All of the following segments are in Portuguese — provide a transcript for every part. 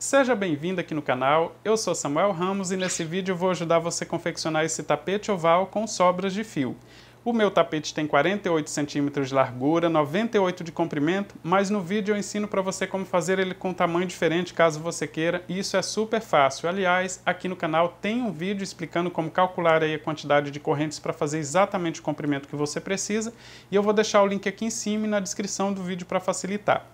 Seja bem-vindo aqui no canal, eu sou Samuel Ramos e nesse vídeo vou ajudar você a confeccionar esse tapete oval com sobras de fio. O meu tapete tem 48 cm de largura, 98 de comprimento, mas no vídeo eu ensino para você como fazer ele com tamanho diferente caso você queira, e isso é super fácil. Aliás, aqui no canal tem um vídeo explicando como calcular aí a quantidade de correntes para fazer exatamente o comprimento que você precisa, e eu vou deixar o link aqui em cima e na descrição do vídeo para facilitar.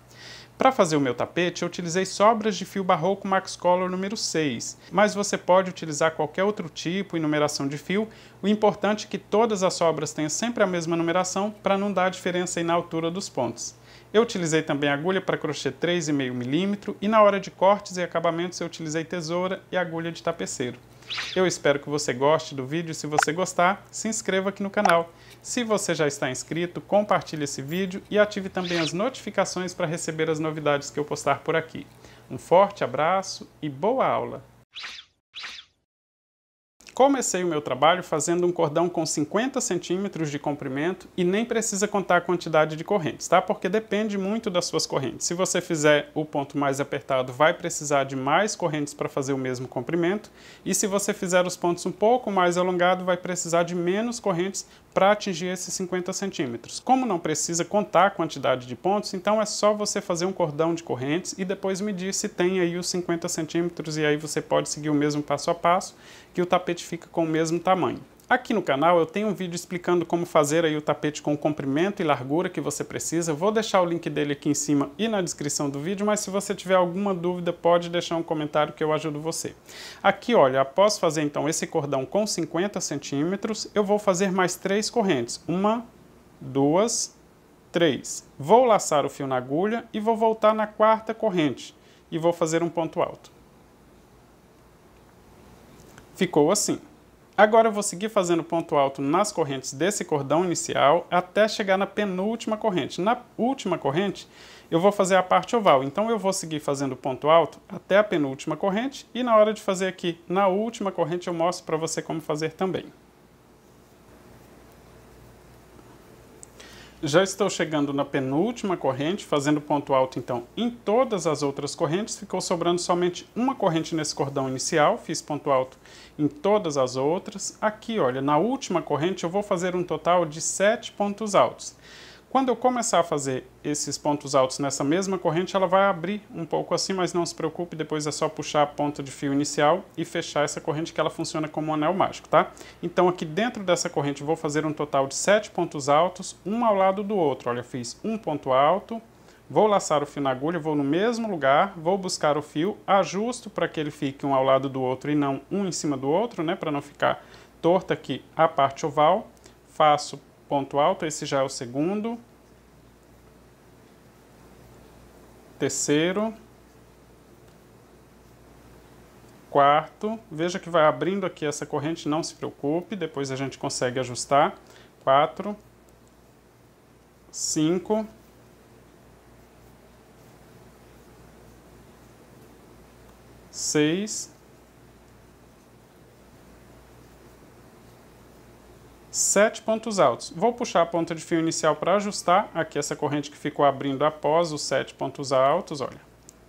Para fazer o meu tapete, eu utilizei sobras de fio barroco Max Color número 6, mas você pode utilizar qualquer outro tipo e numeração de fio. O importante é que todas as sobras tenham sempre a mesma numeração para não dar diferença na altura dos pontos. Eu utilizei também agulha para crochê 3,5 mm e na hora de cortes e acabamentos eu utilizei tesoura e agulha de tapeceiro. Eu espero que você goste do vídeo e se você gostar, se inscreva aqui no canal. Se você já está inscrito, compartilhe esse vídeo e ative também as notificações para receber as novidades que eu postar por aqui. Um forte abraço e boa aula! Comecei o meu trabalho fazendo um cordão com 50 centímetros de comprimento e nem precisa contar a quantidade de correntes, tá? Porque depende muito das suas correntes. Se você fizer o ponto mais apertado, vai precisar de mais correntes para fazer o mesmo comprimento. E se você fizer os pontos um pouco mais alongado, vai precisar de menos correntes para atingir esses 50 centímetros. Como não precisa contar a quantidade de pontos, então é só você fazer um cordão de correntes e depois medir se tem aí os 50 centímetros e aí você pode seguir o mesmo passo a passo que o tapete fica com o mesmo tamanho. Aqui no canal eu tenho um vídeo explicando como fazer aí o tapete com o comprimento e largura que você precisa. Eu vou deixar o link dele aqui em cima e na descrição do vídeo, mas se você tiver alguma dúvida, pode deixar um comentário que eu ajudo você. Aqui, olha, após fazer então esse cordão com 50 centímetros, eu vou fazer mais três correntes. Uma, duas, três. Vou laçar o fio na agulha e vou voltar na quarta corrente e vou fazer um ponto alto. Ficou assim. Agora eu vou seguir fazendo ponto alto nas correntes desse cordão inicial até chegar na penúltima corrente. Na última corrente, eu vou fazer a parte oval. Então eu vou seguir fazendo ponto alto até a penúltima corrente e na hora de fazer aqui na última corrente eu mostro para você como fazer também. Já estou chegando na penúltima corrente, fazendo ponto alto então em todas as outras correntes, ficou sobrando somente uma corrente nesse cordão inicial, fiz ponto alto em todas as outras. Aqui, olha, na última corrente eu vou fazer um total de 7 pontos altos. Quando eu começar a fazer esses pontos altos nessa mesma corrente, ela vai abrir um pouco assim, mas não se preocupe, depois é só puxar a ponta de fio inicial e fechar essa corrente que ela funciona como um anel mágico, tá? Então aqui dentro dessa corrente vou fazer um total de 7 pontos altos, um ao lado do outro. Olha, eu fiz um ponto alto, Vou laçar o fio na agulha, vou no mesmo lugar, vou buscar o fio, ajusto para que ele fique um ao lado do outro e não um em cima do outro, né, para não ficar torta aqui a parte oval. Faço ponto alto, esse já é o segundo. Terceiro. Quarto. Veja que vai abrindo aqui essa corrente, não se preocupe, depois a gente consegue ajustar. Quatro. Cinco. seis, sete pontos altos. Vou puxar a ponta de fio inicial para ajustar aqui essa corrente que ficou abrindo após os sete pontos altos, olha.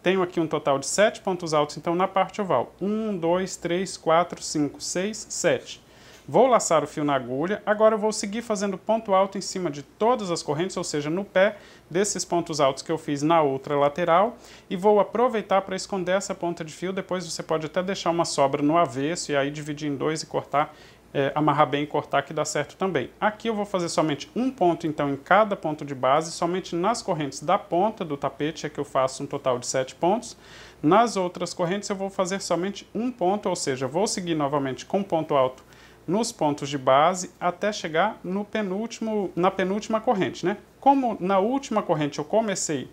Tenho aqui um total de sete pontos altos, então, na parte oval. um, dois, três, quatro, cinco, seis, sete. Vou laçar o fio na agulha, agora eu vou seguir fazendo ponto alto em cima de todas as correntes, ou seja, no pé desses pontos altos que eu fiz na outra lateral, e vou aproveitar para esconder essa ponta de fio, depois você pode até deixar uma sobra no avesso e aí dividir em dois e cortar, é, amarrar bem e cortar que dá certo também. Aqui eu vou fazer somente um ponto então em cada ponto de base, somente nas correntes da ponta do tapete é que eu faço um total de sete pontos, nas outras correntes eu vou fazer somente um ponto, ou seja, vou seguir novamente com ponto alto nos pontos de base até chegar no penúltimo, na penúltima corrente, né? Como na última corrente eu comecei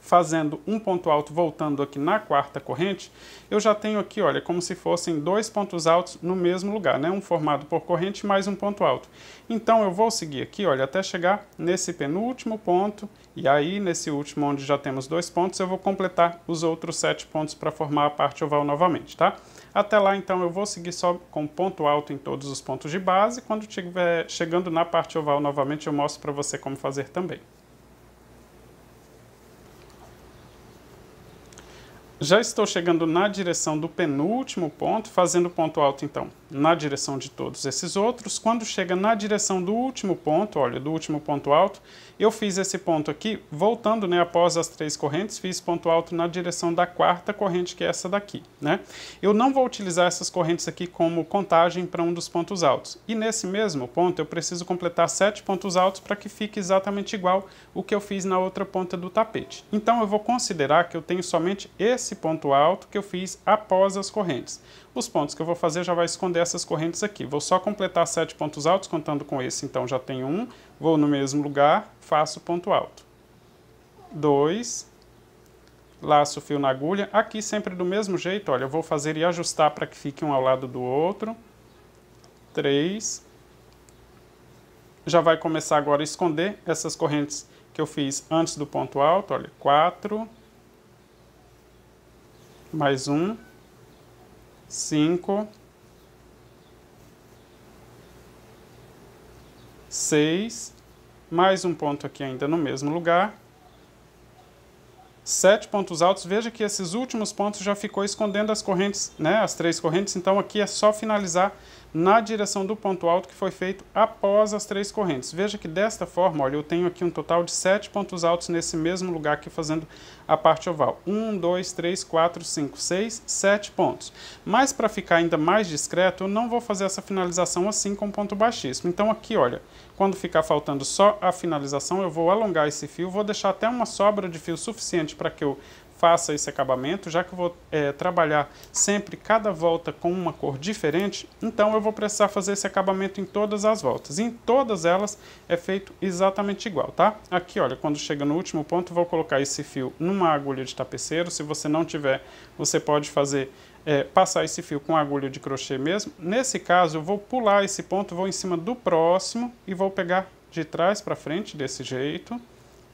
fazendo um ponto alto voltando aqui na quarta corrente, eu já tenho aqui, olha, como se fossem dois pontos altos no mesmo lugar, né? Um formado por corrente mais um ponto alto. Então eu vou seguir aqui, olha, até chegar nesse penúltimo ponto, e aí nesse último onde já temos dois pontos, eu vou completar os outros sete pontos para formar a parte oval novamente, tá? Até lá, então, eu vou seguir só com ponto alto em todos os pontos de base. Quando estiver chegando na parte oval novamente, eu mostro para você como fazer também. Já estou chegando na direção do penúltimo ponto, fazendo ponto alto, então, na direção de todos esses outros. Quando chega na direção do último ponto, olha, do último ponto alto, eu fiz esse ponto aqui, voltando, né, após as três correntes, fiz ponto alto na direção da quarta corrente, que é essa daqui, né? Eu não vou utilizar essas correntes aqui como contagem para um dos pontos altos. E nesse mesmo ponto, eu preciso completar sete pontos altos para que fique exatamente igual o que eu fiz na outra ponta do tapete. Então, eu vou considerar que eu tenho somente esse ponto alto que eu fiz após as correntes os pontos que eu vou fazer já vai esconder essas correntes aqui. Vou só completar sete pontos altos, contando com esse, então já tenho um. Vou no mesmo lugar, faço ponto alto. Dois, laço o fio na agulha. Aqui sempre do mesmo jeito, olha, eu vou fazer e ajustar para que fique um ao lado do outro. Três. Já vai começar agora a esconder essas correntes que eu fiz antes do ponto alto, olha, quatro. Mais um cinco, seis, mais um ponto aqui ainda no mesmo lugar, sete pontos altos. Veja que esses últimos pontos já ficou escondendo as correntes, né, as três correntes, então aqui é só finalizar na direção do ponto alto que foi feito após as três correntes. Veja que desta forma, olha, eu tenho aqui um total de sete pontos altos nesse mesmo lugar aqui fazendo a parte oval. Um, dois, três, quatro, cinco, seis, sete pontos. Mas para ficar ainda mais discreto, eu não vou fazer essa finalização assim com ponto baixíssimo. Então aqui, olha, quando ficar faltando só a finalização, eu vou alongar esse fio, vou deixar até uma sobra de fio suficiente para que eu faça esse acabamento, já que eu vou é, trabalhar sempre cada volta com uma cor diferente, então eu vou precisar fazer esse acabamento em todas as voltas. Em todas elas é feito exatamente igual, tá? Aqui, olha, quando chega no último ponto, vou colocar esse fio numa agulha de tapeceiro. Se você não tiver, você pode fazer é, passar esse fio com agulha de crochê mesmo. Nesse caso, eu vou pular esse ponto, vou em cima do próximo e vou pegar de trás para frente desse jeito,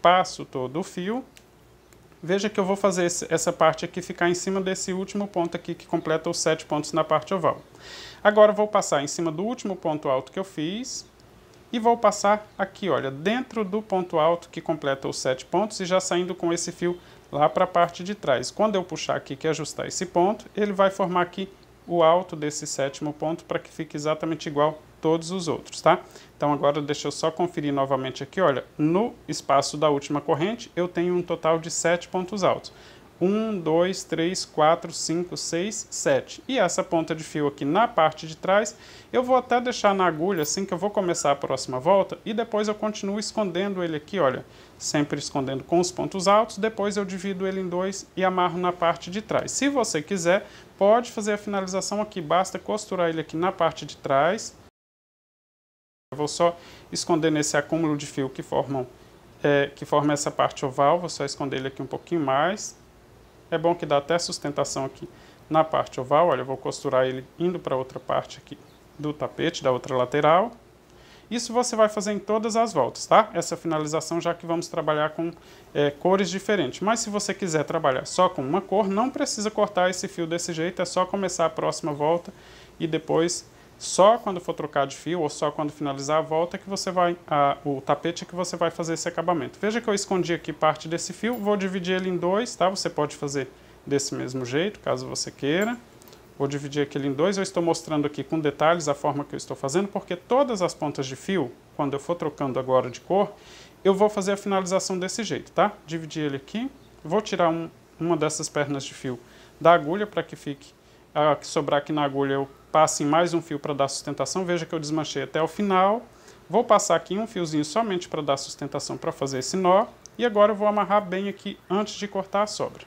passo todo o fio Veja que eu vou fazer esse, essa parte aqui ficar em cima desse último ponto aqui que completa os sete pontos na parte oval. Agora eu vou passar em cima do último ponto alto que eu fiz e vou passar aqui, olha, dentro do ponto alto que completa os sete pontos e já saindo com esse fio lá para a parte de trás. Quando eu puxar aqui que ajustar esse ponto, ele vai formar aqui o alto desse sétimo ponto para que fique exatamente igual todos os outros, tá? Então agora deixa eu só conferir novamente aqui, olha, no espaço da última corrente eu tenho um total de 7 pontos altos. 1, 2, 3, 4, 5, 6, 7. E essa ponta de fio aqui na parte de trás, eu vou até deixar na agulha assim que eu vou começar a próxima volta e depois eu continuo escondendo ele aqui, olha, sempre escondendo com os pontos altos, depois eu divido ele em dois e amarro na parte de trás. Se você quiser, pode fazer a finalização aqui, basta costurar ele aqui na parte de trás, eu vou só esconder nesse acúmulo de fio que, formam, é, que forma essa parte oval, vou só esconder ele aqui um pouquinho mais. É bom que dá até sustentação aqui na parte oval, olha, eu vou costurar ele indo para outra parte aqui do tapete, da outra lateral. Isso você vai fazer em todas as voltas, tá? Essa é finalização, já que vamos trabalhar com é, cores diferentes. Mas se você quiser trabalhar só com uma cor, não precisa cortar esse fio desse jeito, é só começar a próxima volta e depois só quando for trocar de fio ou só quando finalizar a volta que você vai, a, o tapete é que você vai fazer esse acabamento. Veja que eu escondi aqui parte desse fio, vou dividir ele em dois, tá? Você pode fazer desse mesmo jeito, caso você queira. Vou dividir aquele em dois, eu estou mostrando aqui com detalhes a forma que eu estou fazendo, porque todas as pontas de fio, quando eu for trocando agora de cor, eu vou fazer a finalização desse jeito, tá? Dividir ele aqui, vou tirar um, uma dessas pernas de fio da agulha para que fique, a ah, que sobrar aqui na agulha eu passe em mais um fio para dar sustentação, veja que eu desmanchei até o final. Vou passar aqui um fiozinho somente para dar sustentação para fazer esse nó. E agora eu vou amarrar bem aqui antes de cortar a sobra.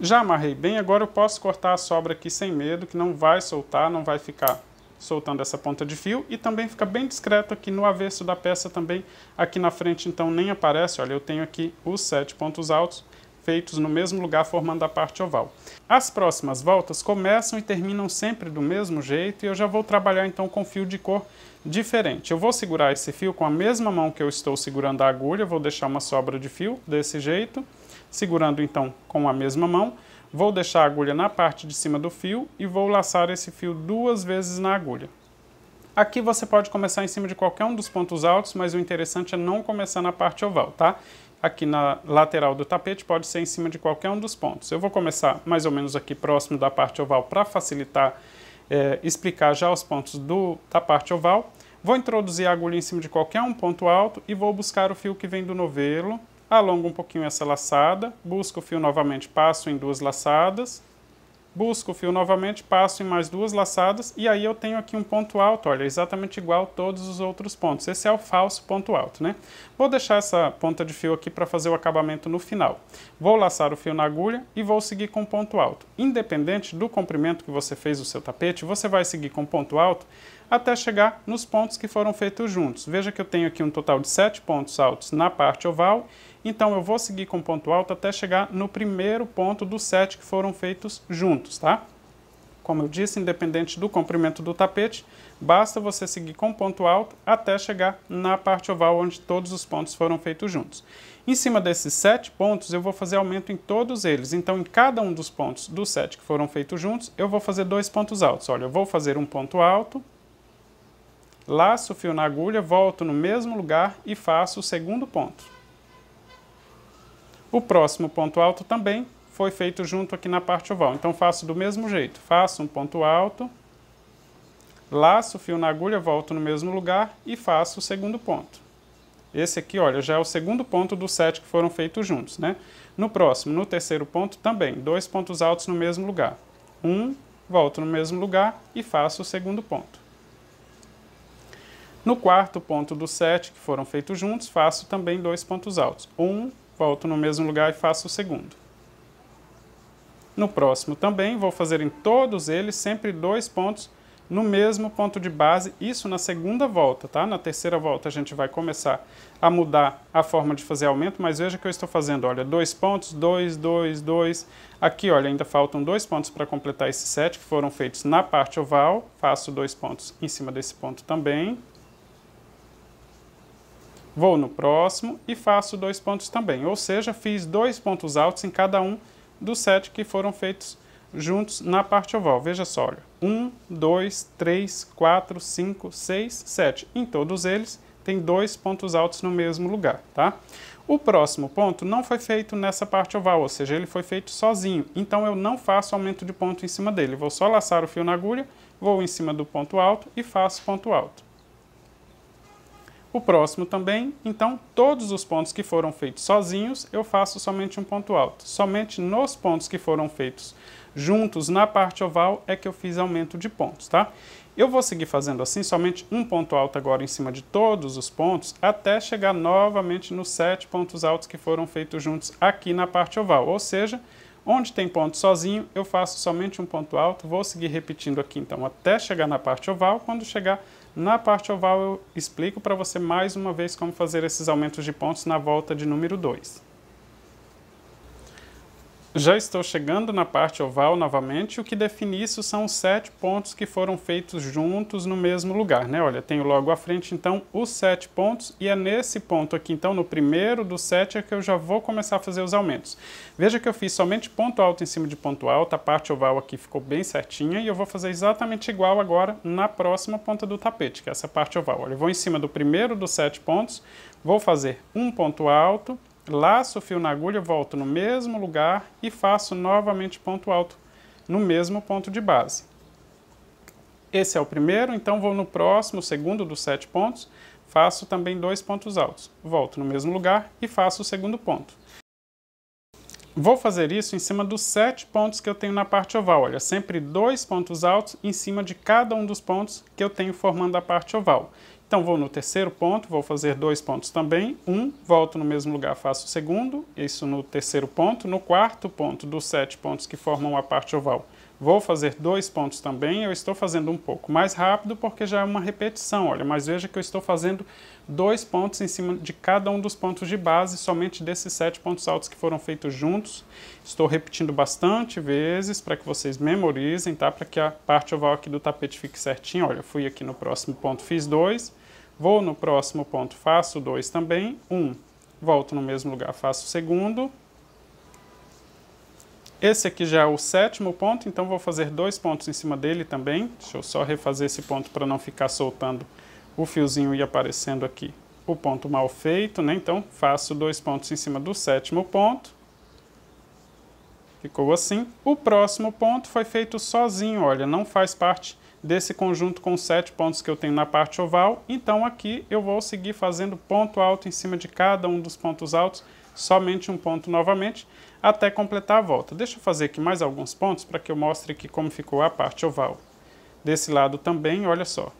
Já amarrei bem, agora eu posso cortar a sobra aqui sem medo, que não vai soltar, não vai ficar soltando essa ponta de fio e também fica bem discreto aqui no avesso da peça também, aqui na frente então nem aparece, olha, eu tenho aqui os sete pontos altos feitos no mesmo lugar formando a parte oval. As próximas voltas começam e terminam sempre do mesmo jeito e eu já vou trabalhar então com fio de cor diferente. Eu vou segurar esse fio com a mesma mão que eu estou segurando a agulha, vou deixar uma sobra de fio desse jeito, segurando então com a mesma mão, Vou deixar a agulha na parte de cima do fio e vou laçar esse fio duas vezes na agulha. Aqui você pode começar em cima de qualquer um dos pontos altos, mas o interessante é não começar na parte oval, tá? Aqui na lateral do tapete pode ser em cima de qualquer um dos pontos. Eu vou começar mais ou menos aqui próximo da parte oval para facilitar é, explicar já os pontos do, da parte oval. Vou introduzir a agulha em cima de qualquer um ponto alto e vou buscar o fio que vem do novelo alongo um pouquinho essa laçada, busco o fio novamente, passo em duas laçadas, busco o fio novamente, passo em mais duas laçadas, e aí eu tenho aqui um ponto alto, olha, exatamente igual todos os outros pontos. Esse é o falso ponto alto, né? Vou deixar essa ponta de fio aqui para fazer o acabamento no final. Vou laçar o fio na agulha e vou seguir com ponto alto. Independente do comprimento que você fez o seu tapete, você vai seguir com ponto alto até chegar nos pontos que foram feitos juntos. Veja que eu tenho aqui um total de sete pontos altos na parte oval então eu vou seguir com ponto alto até chegar no primeiro ponto dos sete que foram feitos juntos, tá? Como eu disse, independente do comprimento do tapete, basta você seguir com ponto alto até chegar na parte oval onde todos os pontos foram feitos juntos. Em cima desses sete pontos, eu vou fazer aumento em todos eles. Então, em cada um dos pontos dos sete que foram feitos juntos, eu vou fazer dois pontos altos. Olha, eu vou fazer um ponto alto, laço o fio na agulha, volto no mesmo lugar e faço o segundo ponto. O próximo ponto alto também foi feito junto aqui na parte oval. Então, faço do mesmo jeito. Faço um ponto alto, laço o fio na agulha, volto no mesmo lugar e faço o segundo ponto. Esse aqui, olha, já é o segundo ponto dos sete que foram feitos juntos, né? No próximo, no terceiro ponto, também, dois pontos altos no mesmo lugar. Um, volto no mesmo lugar e faço o segundo ponto. No quarto ponto dos sete que foram feitos juntos, faço também dois pontos altos. Um, volto no mesmo lugar e faço o segundo. No próximo também, vou fazer em todos eles sempre dois pontos no mesmo ponto de base, isso na segunda volta, tá? Na terceira volta a gente vai começar a mudar a forma de fazer aumento, mas veja que eu estou fazendo, olha, dois pontos, dois, dois, dois. Aqui, olha, ainda faltam dois pontos para completar esse set que foram feitos na parte oval, faço dois pontos em cima desse ponto também, vou no próximo e faço dois pontos também. Ou seja, fiz dois pontos altos em cada um dos sete que foram feitos juntos na parte oval. Veja só, olha. 1, 2, 3, 4, 5, 6, 7. Em todos eles tem dois pontos altos no mesmo lugar, tá? O próximo ponto não foi feito nessa parte oval, ou seja, ele foi feito sozinho. Então eu não faço aumento de ponto em cima dele. Vou só laçar o fio na agulha, vou em cima do ponto alto e faço ponto alto o próximo também, então todos os pontos que foram feitos sozinhos, eu faço somente um ponto alto. Somente nos pontos que foram feitos juntos na parte oval é que eu fiz aumento de pontos, tá? Eu vou seguir fazendo assim, somente um ponto alto agora em cima de todos os pontos, até chegar novamente nos sete pontos altos que foram feitos juntos aqui na parte oval. Ou seja, onde tem ponto sozinho, eu faço somente um ponto alto, vou seguir repetindo aqui então até chegar na parte oval, quando chegar na parte oval eu explico para você mais uma vez como fazer esses aumentos de pontos na volta de número 2. Já estou chegando na parte oval novamente. O que define isso são os sete pontos que foram feitos juntos no mesmo lugar, né? Olha, tenho logo à frente, então, os sete pontos. E é nesse ponto aqui, então, no primeiro dos sete, é que eu já vou começar a fazer os aumentos. Veja que eu fiz somente ponto alto em cima de ponto alto. A parte oval aqui ficou bem certinha. E eu vou fazer exatamente igual agora na próxima ponta do tapete, que é essa parte oval. Olha, eu vou em cima do primeiro dos sete pontos, vou fazer um ponto alto laço o fio na agulha, volto no mesmo lugar e faço novamente ponto alto no mesmo ponto de base. Esse é o primeiro, então vou no próximo, segundo dos sete pontos, faço também dois pontos altos. Volto no mesmo lugar e faço o segundo ponto. Vou fazer isso em cima dos sete pontos que eu tenho na parte oval. Olha, sempre dois pontos altos em cima de cada um dos pontos que eu tenho formando a parte oval. Então vou no terceiro ponto, vou fazer dois pontos também. Um, volto no mesmo lugar, faço o segundo, isso no terceiro ponto. No quarto ponto dos sete pontos que formam a parte oval, Vou fazer dois pontos também, eu estou fazendo um pouco mais rápido porque já é uma repetição, olha, mas veja que eu estou fazendo dois pontos em cima de cada um dos pontos de base, somente desses sete pontos altos que foram feitos juntos. Estou repetindo bastante vezes para que vocês memorizem, tá? Para que a parte oval aqui do tapete fique certinho. Olha, fui aqui no próximo ponto, fiz dois, vou no próximo ponto, faço dois também, um, volto no mesmo lugar, faço o segundo, esse aqui já é o sétimo ponto, então vou fazer dois pontos em cima dele também. Deixa eu só refazer esse ponto para não ficar soltando o fiozinho e aparecendo aqui o ponto mal feito, né? Então faço dois pontos em cima do sétimo ponto. Ficou assim. O próximo ponto foi feito sozinho, olha, não faz parte desse conjunto com sete pontos que eu tenho na parte oval. Então aqui eu vou seguir fazendo ponto alto em cima de cada um dos pontos altos, somente um ponto novamente até completar a volta. Deixa eu fazer aqui mais alguns pontos para que eu mostre aqui como ficou a parte oval. Desse lado também, olha só.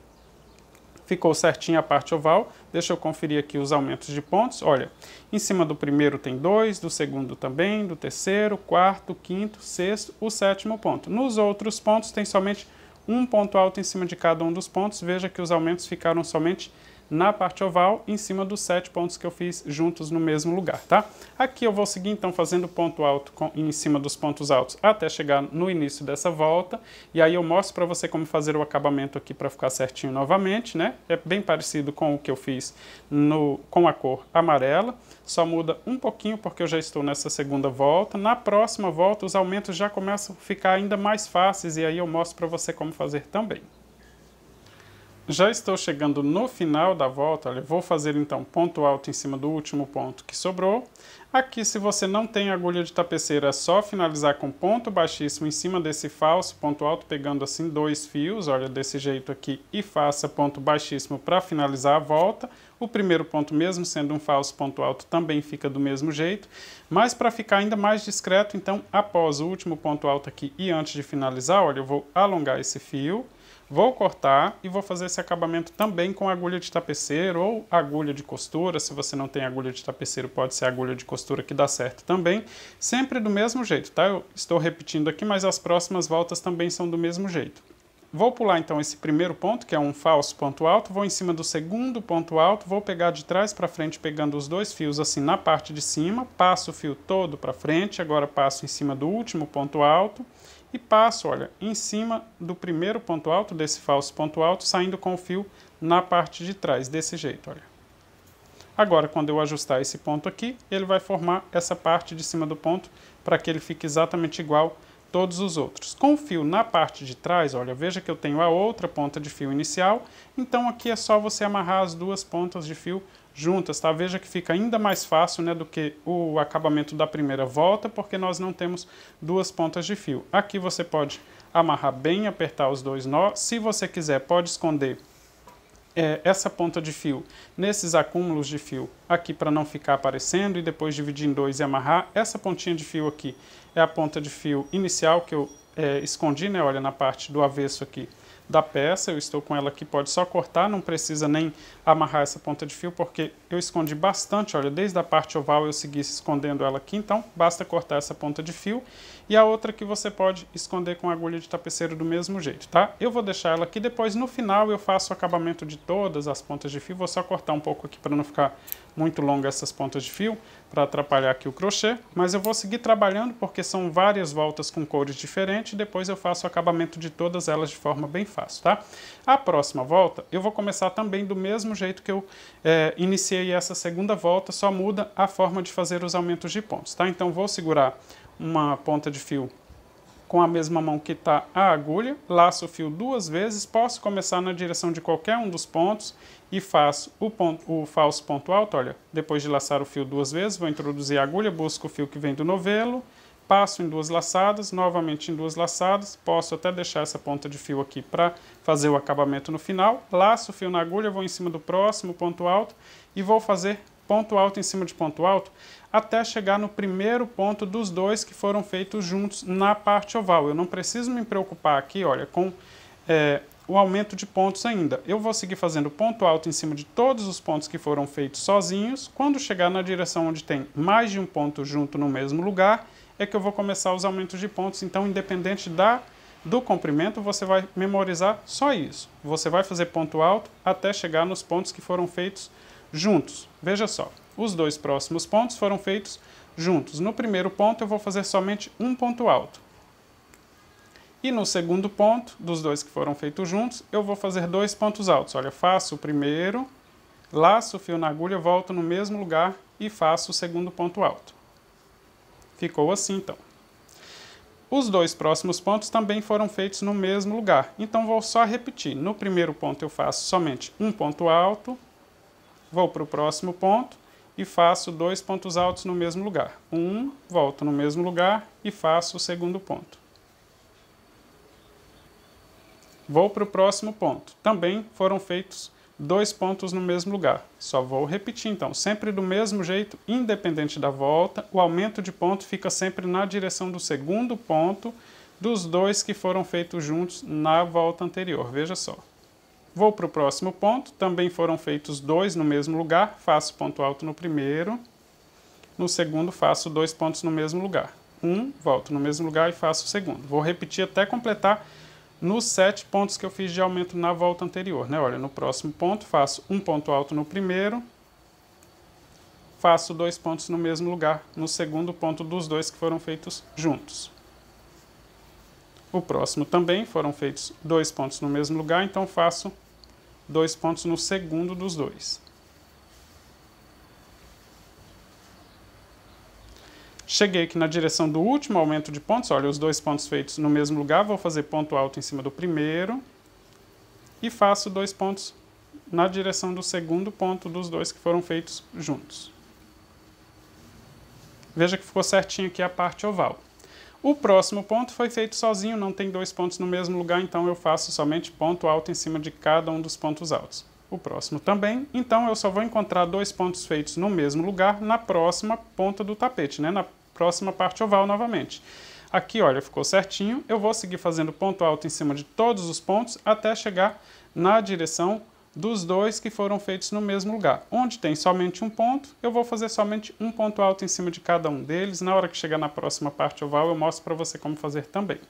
Ficou certinho a parte oval. Deixa eu conferir aqui os aumentos de pontos. Olha, em cima do primeiro tem dois, do segundo também, do terceiro, quarto, quinto, sexto, o sétimo ponto. Nos outros pontos tem somente um ponto alto em cima de cada um dos pontos. Veja que os aumentos ficaram somente na parte oval, em cima dos sete pontos que eu fiz juntos no mesmo lugar, tá? Aqui eu vou seguir então fazendo ponto alto com, em cima dos pontos altos até chegar no início dessa volta, e aí eu mostro para você como fazer o acabamento aqui para ficar certinho novamente, né? É bem parecido com o que eu fiz no, com a cor amarela, só muda um pouquinho porque eu já estou nessa segunda volta. Na próxima volta os aumentos já começam a ficar ainda mais fáceis, e aí eu mostro para você como fazer também. Já estou chegando no final da volta, olha, vou fazer então ponto alto em cima do último ponto que sobrou. Aqui, se você não tem agulha de tapeceira, é só finalizar com ponto baixíssimo em cima desse falso, ponto alto, pegando assim dois fios, olha, desse jeito aqui, e faça ponto baixíssimo para finalizar a volta. O primeiro ponto, mesmo sendo um falso ponto alto, também fica do mesmo jeito. Mas para ficar ainda mais discreto, então, após o último ponto alto aqui e antes de finalizar, olha, eu vou alongar esse fio Vou cortar e vou fazer esse acabamento também com agulha de tapeceiro ou agulha de costura. Se você não tem agulha de tapeceiro, pode ser agulha de costura que dá certo também. Sempre do mesmo jeito, tá? Eu estou repetindo aqui, mas as próximas voltas também são do mesmo jeito. Vou pular então esse primeiro ponto, que é um falso ponto alto, vou em cima do segundo ponto alto, vou pegar de trás para frente, pegando os dois fios assim na parte de cima, passo o fio todo para frente, agora passo em cima do último ponto alto, e passo, olha, em cima do primeiro ponto alto, desse falso ponto alto, saindo com o fio na parte de trás, desse jeito, olha. Agora, quando eu ajustar esse ponto aqui, ele vai formar essa parte de cima do ponto para que ele fique exatamente igual a todos os outros. Com o fio na parte de trás, olha, veja que eu tenho a outra ponta de fio inicial, então aqui é só você amarrar as duas pontas de fio juntas, tá? Veja que fica ainda mais fácil, né, do que o acabamento da primeira volta, porque nós não temos duas pontas de fio. Aqui você pode amarrar bem, apertar os dois nós. Se você quiser, pode esconder é, essa ponta de fio nesses acúmulos de fio aqui para não ficar aparecendo e depois dividir em dois e amarrar. Essa pontinha de fio aqui é a ponta de fio inicial que eu é, escondi, né? Olha, na parte do avesso aqui da peça, eu estou com ela aqui, pode só cortar, não precisa nem amarrar essa ponta de fio, porque eu escondi bastante, olha, desde a parte oval eu segui escondendo ela aqui, então basta cortar essa ponta de fio, e a outra que você pode esconder com agulha de tapeceiro do mesmo jeito, tá? Eu vou deixar ela aqui, depois no final eu faço o acabamento de todas as pontas de fio, vou só cortar um pouco aqui para não ficar muito longa essas pontas de fio, para atrapalhar aqui o crochê, mas eu vou seguir trabalhando porque são várias voltas com cores diferentes e depois eu faço o acabamento de todas elas de forma bem fácil, tá? A próxima volta eu vou começar também do mesmo jeito que eu é, iniciei essa segunda volta, só muda a forma de fazer os aumentos de pontos, tá? Então vou segurar uma ponta de fio com a mesma mão que está a agulha, laço o fio duas vezes, posso começar na direção de qualquer um dos pontos e faço o, ponto, o, falso ponto alto, olha, depois de laçar o fio duas vezes, vou introduzir a agulha, busco o fio que vem do novelo, passo em duas laçadas, novamente em duas laçadas, posso até deixar essa ponta de fio aqui para fazer o acabamento no final, laço o fio na agulha, vou em cima do próximo ponto alto e vou fazer ponto alto em cima de ponto alto até chegar no primeiro ponto dos dois que foram feitos juntos na parte oval. Eu não preciso me preocupar aqui, olha, com é, o aumento de pontos ainda. Eu vou seguir fazendo ponto alto em cima de todos os pontos que foram feitos sozinhos. Quando chegar na direção onde tem mais de um ponto junto no mesmo lugar, é que eu vou começar os aumentos de pontos. Então, independente da do comprimento, você vai memorizar só isso. Você vai fazer ponto alto até chegar nos pontos que foram feitos juntos. Veja só, os dois próximos pontos foram feitos juntos. No primeiro ponto, eu vou fazer somente um ponto alto. E no segundo ponto, dos dois que foram feitos juntos, eu vou fazer dois pontos altos. Olha, faço o primeiro, laço o fio na agulha, volto no mesmo lugar e faço o segundo ponto alto. Ficou assim, então. Os dois próximos pontos também foram feitos no mesmo lugar, então vou só repetir. No primeiro ponto eu faço somente um ponto alto, vou para o próximo ponto e faço dois pontos altos no mesmo lugar. Um, volto no mesmo lugar e faço o segundo ponto. Vou para o próximo ponto. Também foram feitos dois pontos no mesmo lugar. Só vou repetir então, sempre do mesmo jeito, independente da volta, o aumento de ponto fica sempre na direção do segundo ponto dos dois que foram feitos juntos na volta anterior. Veja só. Vou para o próximo ponto, também foram feitos dois no mesmo lugar, faço ponto alto no primeiro, no segundo faço dois pontos no mesmo lugar. Um, volto no mesmo lugar e faço o segundo. Vou repetir até completar nos sete pontos que eu fiz de aumento na volta anterior. Né? Olha, no próximo ponto faço um ponto alto no primeiro, faço dois pontos no mesmo lugar no segundo ponto dos dois que foram feitos juntos. O próximo também foram feitos dois pontos no mesmo lugar, então faço dois pontos no segundo dos dois. Cheguei aqui na direção do último aumento de pontos, olha, os dois pontos feitos no mesmo lugar, vou fazer ponto alto em cima do primeiro e faço dois pontos na direção do segundo ponto dos dois que foram feitos juntos. Veja que ficou certinho aqui a parte oval. O próximo ponto foi feito sozinho, não tem dois pontos no mesmo lugar, então eu faço somente ponto alto em cima de cada um dos pontos altos o próximo também. Então eu só vou encontrar dois pontos feitos no mesmo lugar na próxima ponta do tapete, né? na próxima parte oval novamente. Aqui, olha, ficou certinho. Eu vou seguir fazendo ponto alto em cima de todos os pontos até chegar na direção dos dois que foram feitos no mesmo lugar. Onde tem somente um ponto, eu vou fazer somente um ponto alto em cima de cada um deles. Na hora que chegar na próxima parte oval, eu mostro para você como fazer também.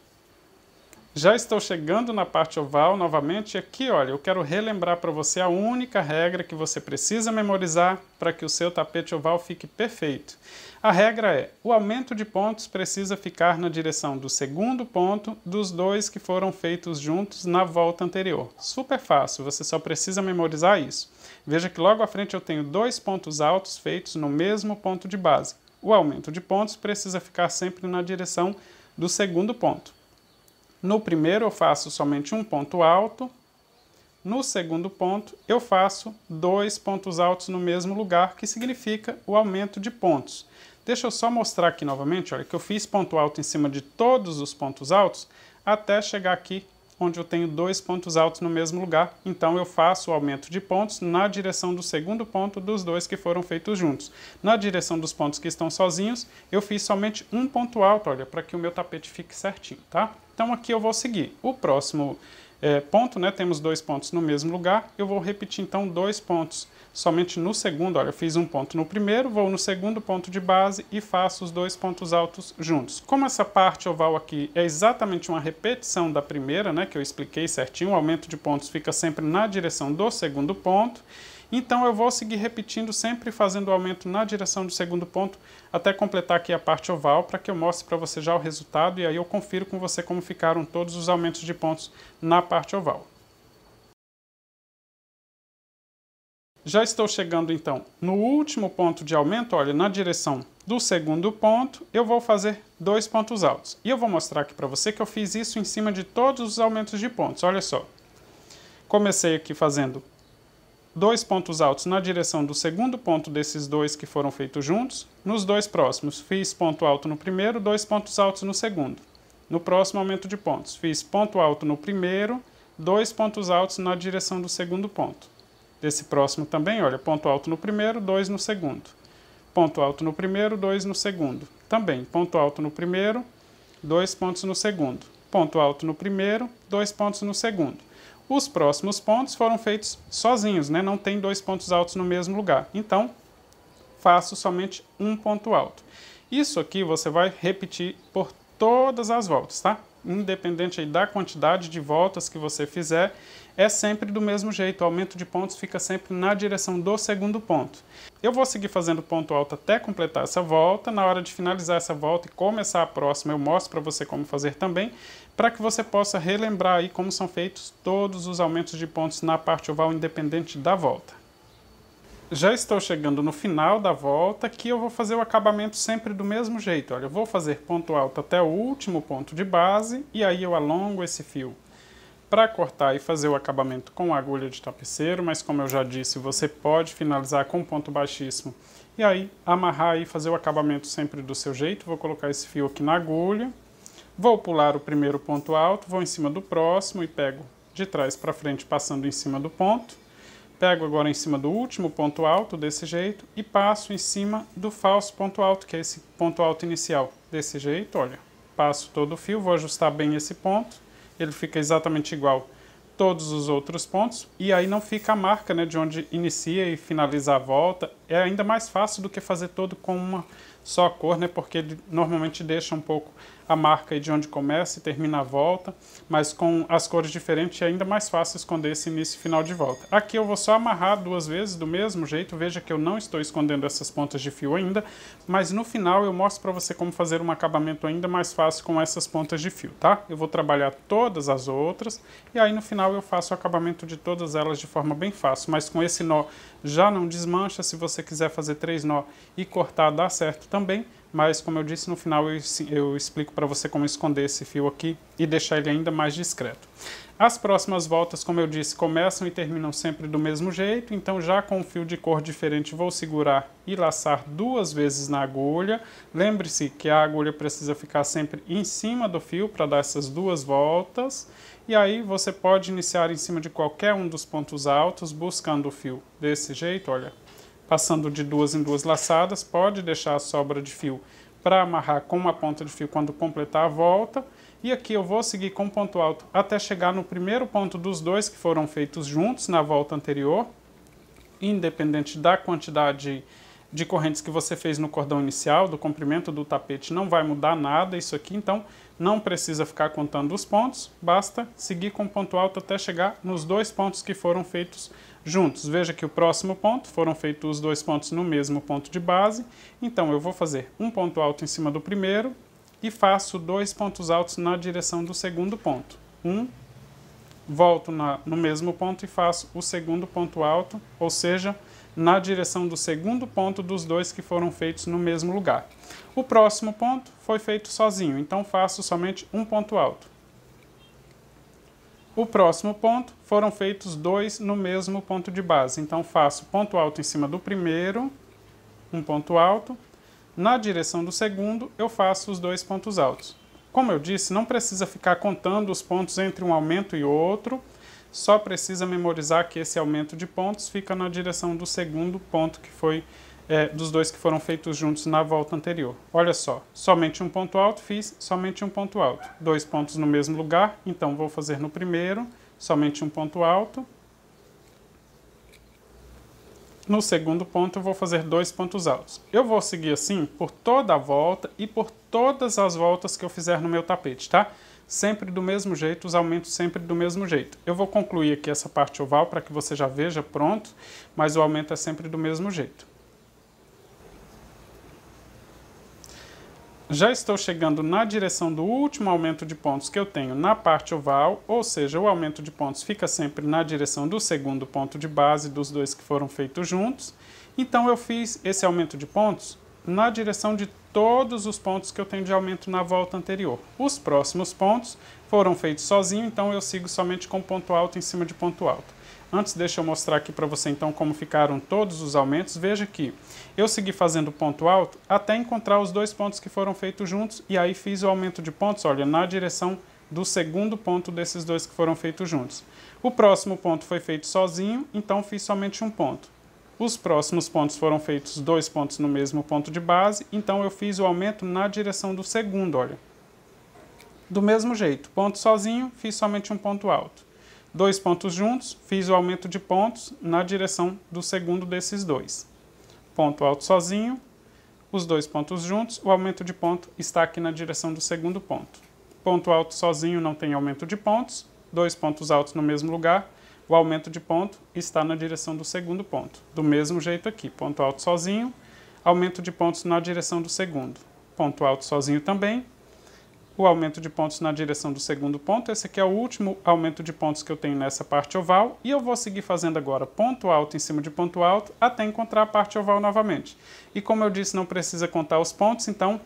Já estou chegando na parte oval novamente. Aqui, olha, eu quero relembrar para você a única regra que você precisa memorizar para que o seu tapete oval fique perfeito. A regra é: o aumento de pontos precisa ficar na direção do segundo ponto dos dois que foram feitos juntos na volta anterior. Super fácil, você só precisa memorizar isso. Veja que logo à frente eu tenho dois pontos altos feitos no mesmo ponto de base. O aumento de pontos precisa ficar sempre na direção do segundo ponto. No primeiro eu faço somente um ponto alto, no segundo ponto eu faço dois pontos altos no mesmo lugar, que significa o aumento de pontos. Deixa eu só mostrar aqui novamente, olha, que eu fiz ponto alto em cima de todos os pontos altos, até chegar aqui onde eu tenho dois pontos altos no mesmo lugar, então eu faço o aumento de pontos na direção do segundo ponto dos dois que foram feitos juntos. Na direção dos pontos que estão sozinhos, eu fiz somente um ponto alto, olha, para que o meu tapete fique certinho, tá? Então aqui eu vou seguir. O próximo é, ponto, né, temos dois pontos no mesmo lugar, eu vou repetir então dois pontos somente no segundo. Olha, eu fiz um ponto no primeiro, vou no segundo ponto de base e faço os dois pontos altos juntos. Como essa parte oval aqui é exatamente uma repetição da primeira, né, que eu expliquei certinho, o aumento de pontos fica sempre na direção do segundo ponto. Então eu vou seguir repetindo, sempre fazendo o aumento na direção do segundo ponto, até completar aqui a parte oval, para que eu mostre para você já o resultado e aí eu confiro com você como ficaram todos os aumentos de pontos na parte oval. Já estou chegando então no último ponto de aumento, olha, na direção do segundo ponto, eu vou fazer dois pontos altos. E eu vou mostrar aqui para você que eu fiz isso em cima de todos os aumentos de pontos, olha só. Comecei aqui fazendo dois pontos altos na direção do segundo ponto desses dois que foram feitos juntos. Nos dois próximos, fiz ponto alto no primeiro, dois pontos altos no segundo. No próximo aumento de pontos, fiz ponto alto no primeiro, dois pontos altos na direção do segundo ponto. Desse próximo também, olha, ponto alto no primeiro, dois no segundo. Ponto alto no primeiro, dois no segundo. Também, ponto alto no primeiro, dois pontos no segundo. Ponto alto no primeiro, dois pontos no segundo. Os próximos pontos foram feitos sozinhos, né? não tem dois pontos altos no mesmo lugar. Então, faço somente um ponto alto. Isso aqui você vai repetir por todas as voltas, tá? Independente da quantidade de voltas que você fizer, é sempre do mesmo jeito. O aumento de pontos fica sempre na direção do segundo ponto. Eu vou seguir fazendo ponto alto até completar essa volta. Na hora de finalizar essa volta e começar a próxima, eu mostro para você como fazer também para que você possa relembrar aí como são feitos todos os aumentos de pontos na parte oval independente da volta. Já estou chegando no final da volta, que eu vou fazer o acabamento sempre do mesmo jeito. Olha, eu vou fazer ponto alto até o último ponto de base e aí eu alongo esse fio para cortar e fazer o acabamento com agulha de tapeceiro, mas como eu já disse, você pode finalizar com ponto baixíssimo e aí amarrar e fazer o acabamento sempre do seu jeito. Vou colocar esse fio aqui na agulha Vou pular o primeiro ponto alto, vou em cima do próximo e pego de trás para frente passando em cima do ponto. Pego agora em cima do último ponto alto, desse jeito, e passo em cima do falso ponto alto, que é esse ponto alto inicial. Desse jeito, olha, passo todo o fio, vou ajustar bem esse ponto, ele fica exatamente igual todos os outros pontos, e aí não fica a marca né, de onde inicia e finaliza a volta. É ainda mais fácil do que fazer todo com uma só cor, né, porque ele normalmente deixa um pouco a marca de onde começa e termina a volta, mas com as cores diferentes é ainda mais fácil esconder esse início e final de volta. Aqui eu vou só amarrar duas vezes do mesmo jeito, veja que eu não estou escondendo essas pontas de fio ainda, mas no final eu mostro para você como fazer um acabamento ainda mais fácil com essas pontas de fio, tá? Eu vou trabalhar todas as outras e aí no final eu faço o acabamento de todas elas de forma bem fácil, mas com esse nó já não desmancha, se você quiser fazer três nó e cortar dá certo também, mas como eu disse no final eu, eu explico para você como esconder esse fio aqui e deixar ele ainda mais discreto. As próximas voltas, como eu disse, começam e terminam sempre do mesmo jeito, então já com um fio de cor diferente vou segurar e laçar duas vezes na agulha. Lembre-se que a agulha precisa ficar sempre em cima do fio para dar essas duas voltas. E aí você pode iniciar em cima de qualquer um dos pontos altos buscando o fio. Desse jeito, olha, passando de duas em duas laçadas, pode deixar a sobra de fio para amarrar com uma ponta de fio quando completar a volta. E aqui eu vou seguir com ponto alto até chegar no primeiro ponto dos dois que foram feitos juntos na volta anterior, independente da quantidade de correntes que você fez no cordão inicial, do comprimento do tapete, não vai mudar nada isso aqui, então não precisa ficar contando os pontos, basta seguir com o ponto alto até chegar nos dois pontos que foram feitos juntos. Veja que o próximo ponto foram feitos os dois pontos no mesmo ponto de base, então eu vou fazer um ponto alto em cima do primeiro e faço dois pontos altos na direção do segundo ponto. Um, volto na, no mesmo ponto e faço o segundo ponto alto, ou seja, na direção do segundo ponto dos dois que foram feitos no mesmo lugar. O próximo ponto foi feito sozinho, então faço somente um ponto alto. O próximo ponto foram feitos dois no mesmo ponto de base, então faço ponto alto em cima do primeiro, um ponto alto. Na direção do segundo, eu faço os dois pontos altos. Como eu disse, não precisa ficar contando os pontos entre um aumento e outro, só precisa memorizar que esse aumento de pontos fica na direção do segundo ponto que foi é, dos dois que foram feitos juntos na volta anterior. Olha só, somente um ponto alto, fiz somente um ponto alto. Dois pontos no mesmo lugar, então vou fazer no primeiro, somente um ponto alto. No segundo ponto, eu vou fazer dois pontos altos. Eu vou seguir assim por toda a volta e por todas as voltas que eu fizer no meu tapete, tá? sempre do mesmo jeito, os aumentos sempre do mesmo jeito. Eu vou concluir aqui essa parte oval para que você já veja pronto, mas o aumento é sempre do mesmo jeito. Já estou chegando na direção do último aumento de pontos que eu tenho na parte oval, ou seja, o aumento de pontos fica sempre na direção do segundo ponto de base dos dois que foram feitos juntos. Então eu fiz esse aumento de pontos na direção de todos os pontos que eu tenho de aumento na volta anterior. Os próximos pontos foram feitos sozinho, então eu sigo somente com ponto alto em cima de ponto alto. Antes, deixa eu mostrar aqui para você então como ficaram todos os aumentos. Veja que eu segui fazendo ponto alto até encontrar os dois pontos que foram feitos juntos e aí fiz o aumento de pontos, olha, na direção do segundo ponto desses dois que foram feitos juntos. O próximo ponto foi feito sozinho, então fiz somente um ponto. Os próximos pontos foram feitos dois pontos no mesmo ponto de base, então eu fiz o aumento na direção do segundo, olha. Do mesmo jeito, ponto sozinho, fiz somente um ponto alto. Dois pontos juntos, fiz o aumento de pontos na direção do segundo desses dois. Ponto alto sozinho, os dois pontos juntos, o aumento de ponto está aqui na direção do segundo ponto. Ponto alto sozinho não tem aumento de pontos, dois pontos altos no mesmo lugar, o aumento de ponto está na direção do segundo ponto. Do mesmo jeito aqui, ponto alto sozinho, aumento de pontos na direção do segundo. Ponto alto sozinho também, o aumento de pontos na direção do segundo ponto. Esse aqui é o último aumento de pontos que eu tenho nessa parte oval. E eu vou seguir fazendo agora ponto alto em cima de ponto alto até encontrar a parte oval novamente. E como eu disse, não precisa contar os pontos, então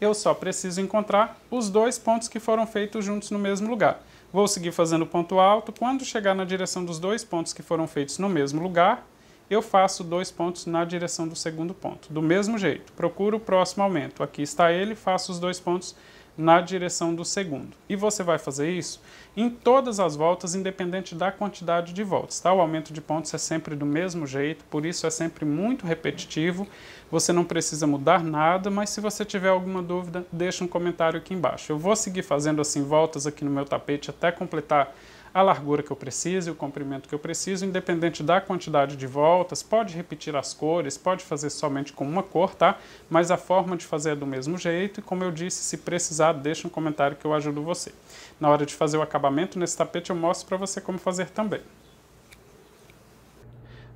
eu só preciso encontrar os dois pontos que foram feitos juntos no mesmo lugar. Vou seguir fazendo ponto alto. Quando chegar na direção dos dois pontos que foram feitos no mesmo lugar, eu faço dois pontos na direção do segundo ponto. Do mesmo jeito, procuro o próximo aumento. Aqui está ele, faço os dois pontos na direção do segundo. E você vai fazer isso em todas as voltas, independente da quantidade de voltas. Tá? O aumento de pontos é sempre do mesmo jeito, por isso é sempre muito repetitivo. Você não precisa mudar nada, mas se você tiver alguma dúvida, deixa um comentário aqui embaixo. Eu vou seguir fazendo assim voltas aqui no meu tapete até completar a largura que eu preciso e o comprimento que eu preciso, independente da quantidade de voltas. Pode repetir as cores, pode fazer somente com uma cor, tá? Mas a forma de fazer é do mesmo jeito e, como eu disse, se precisar, deixa um comentário que eu ajudo você. Na hora de fazer o acabamento nesse tapete, eu mostro para você como fazer também.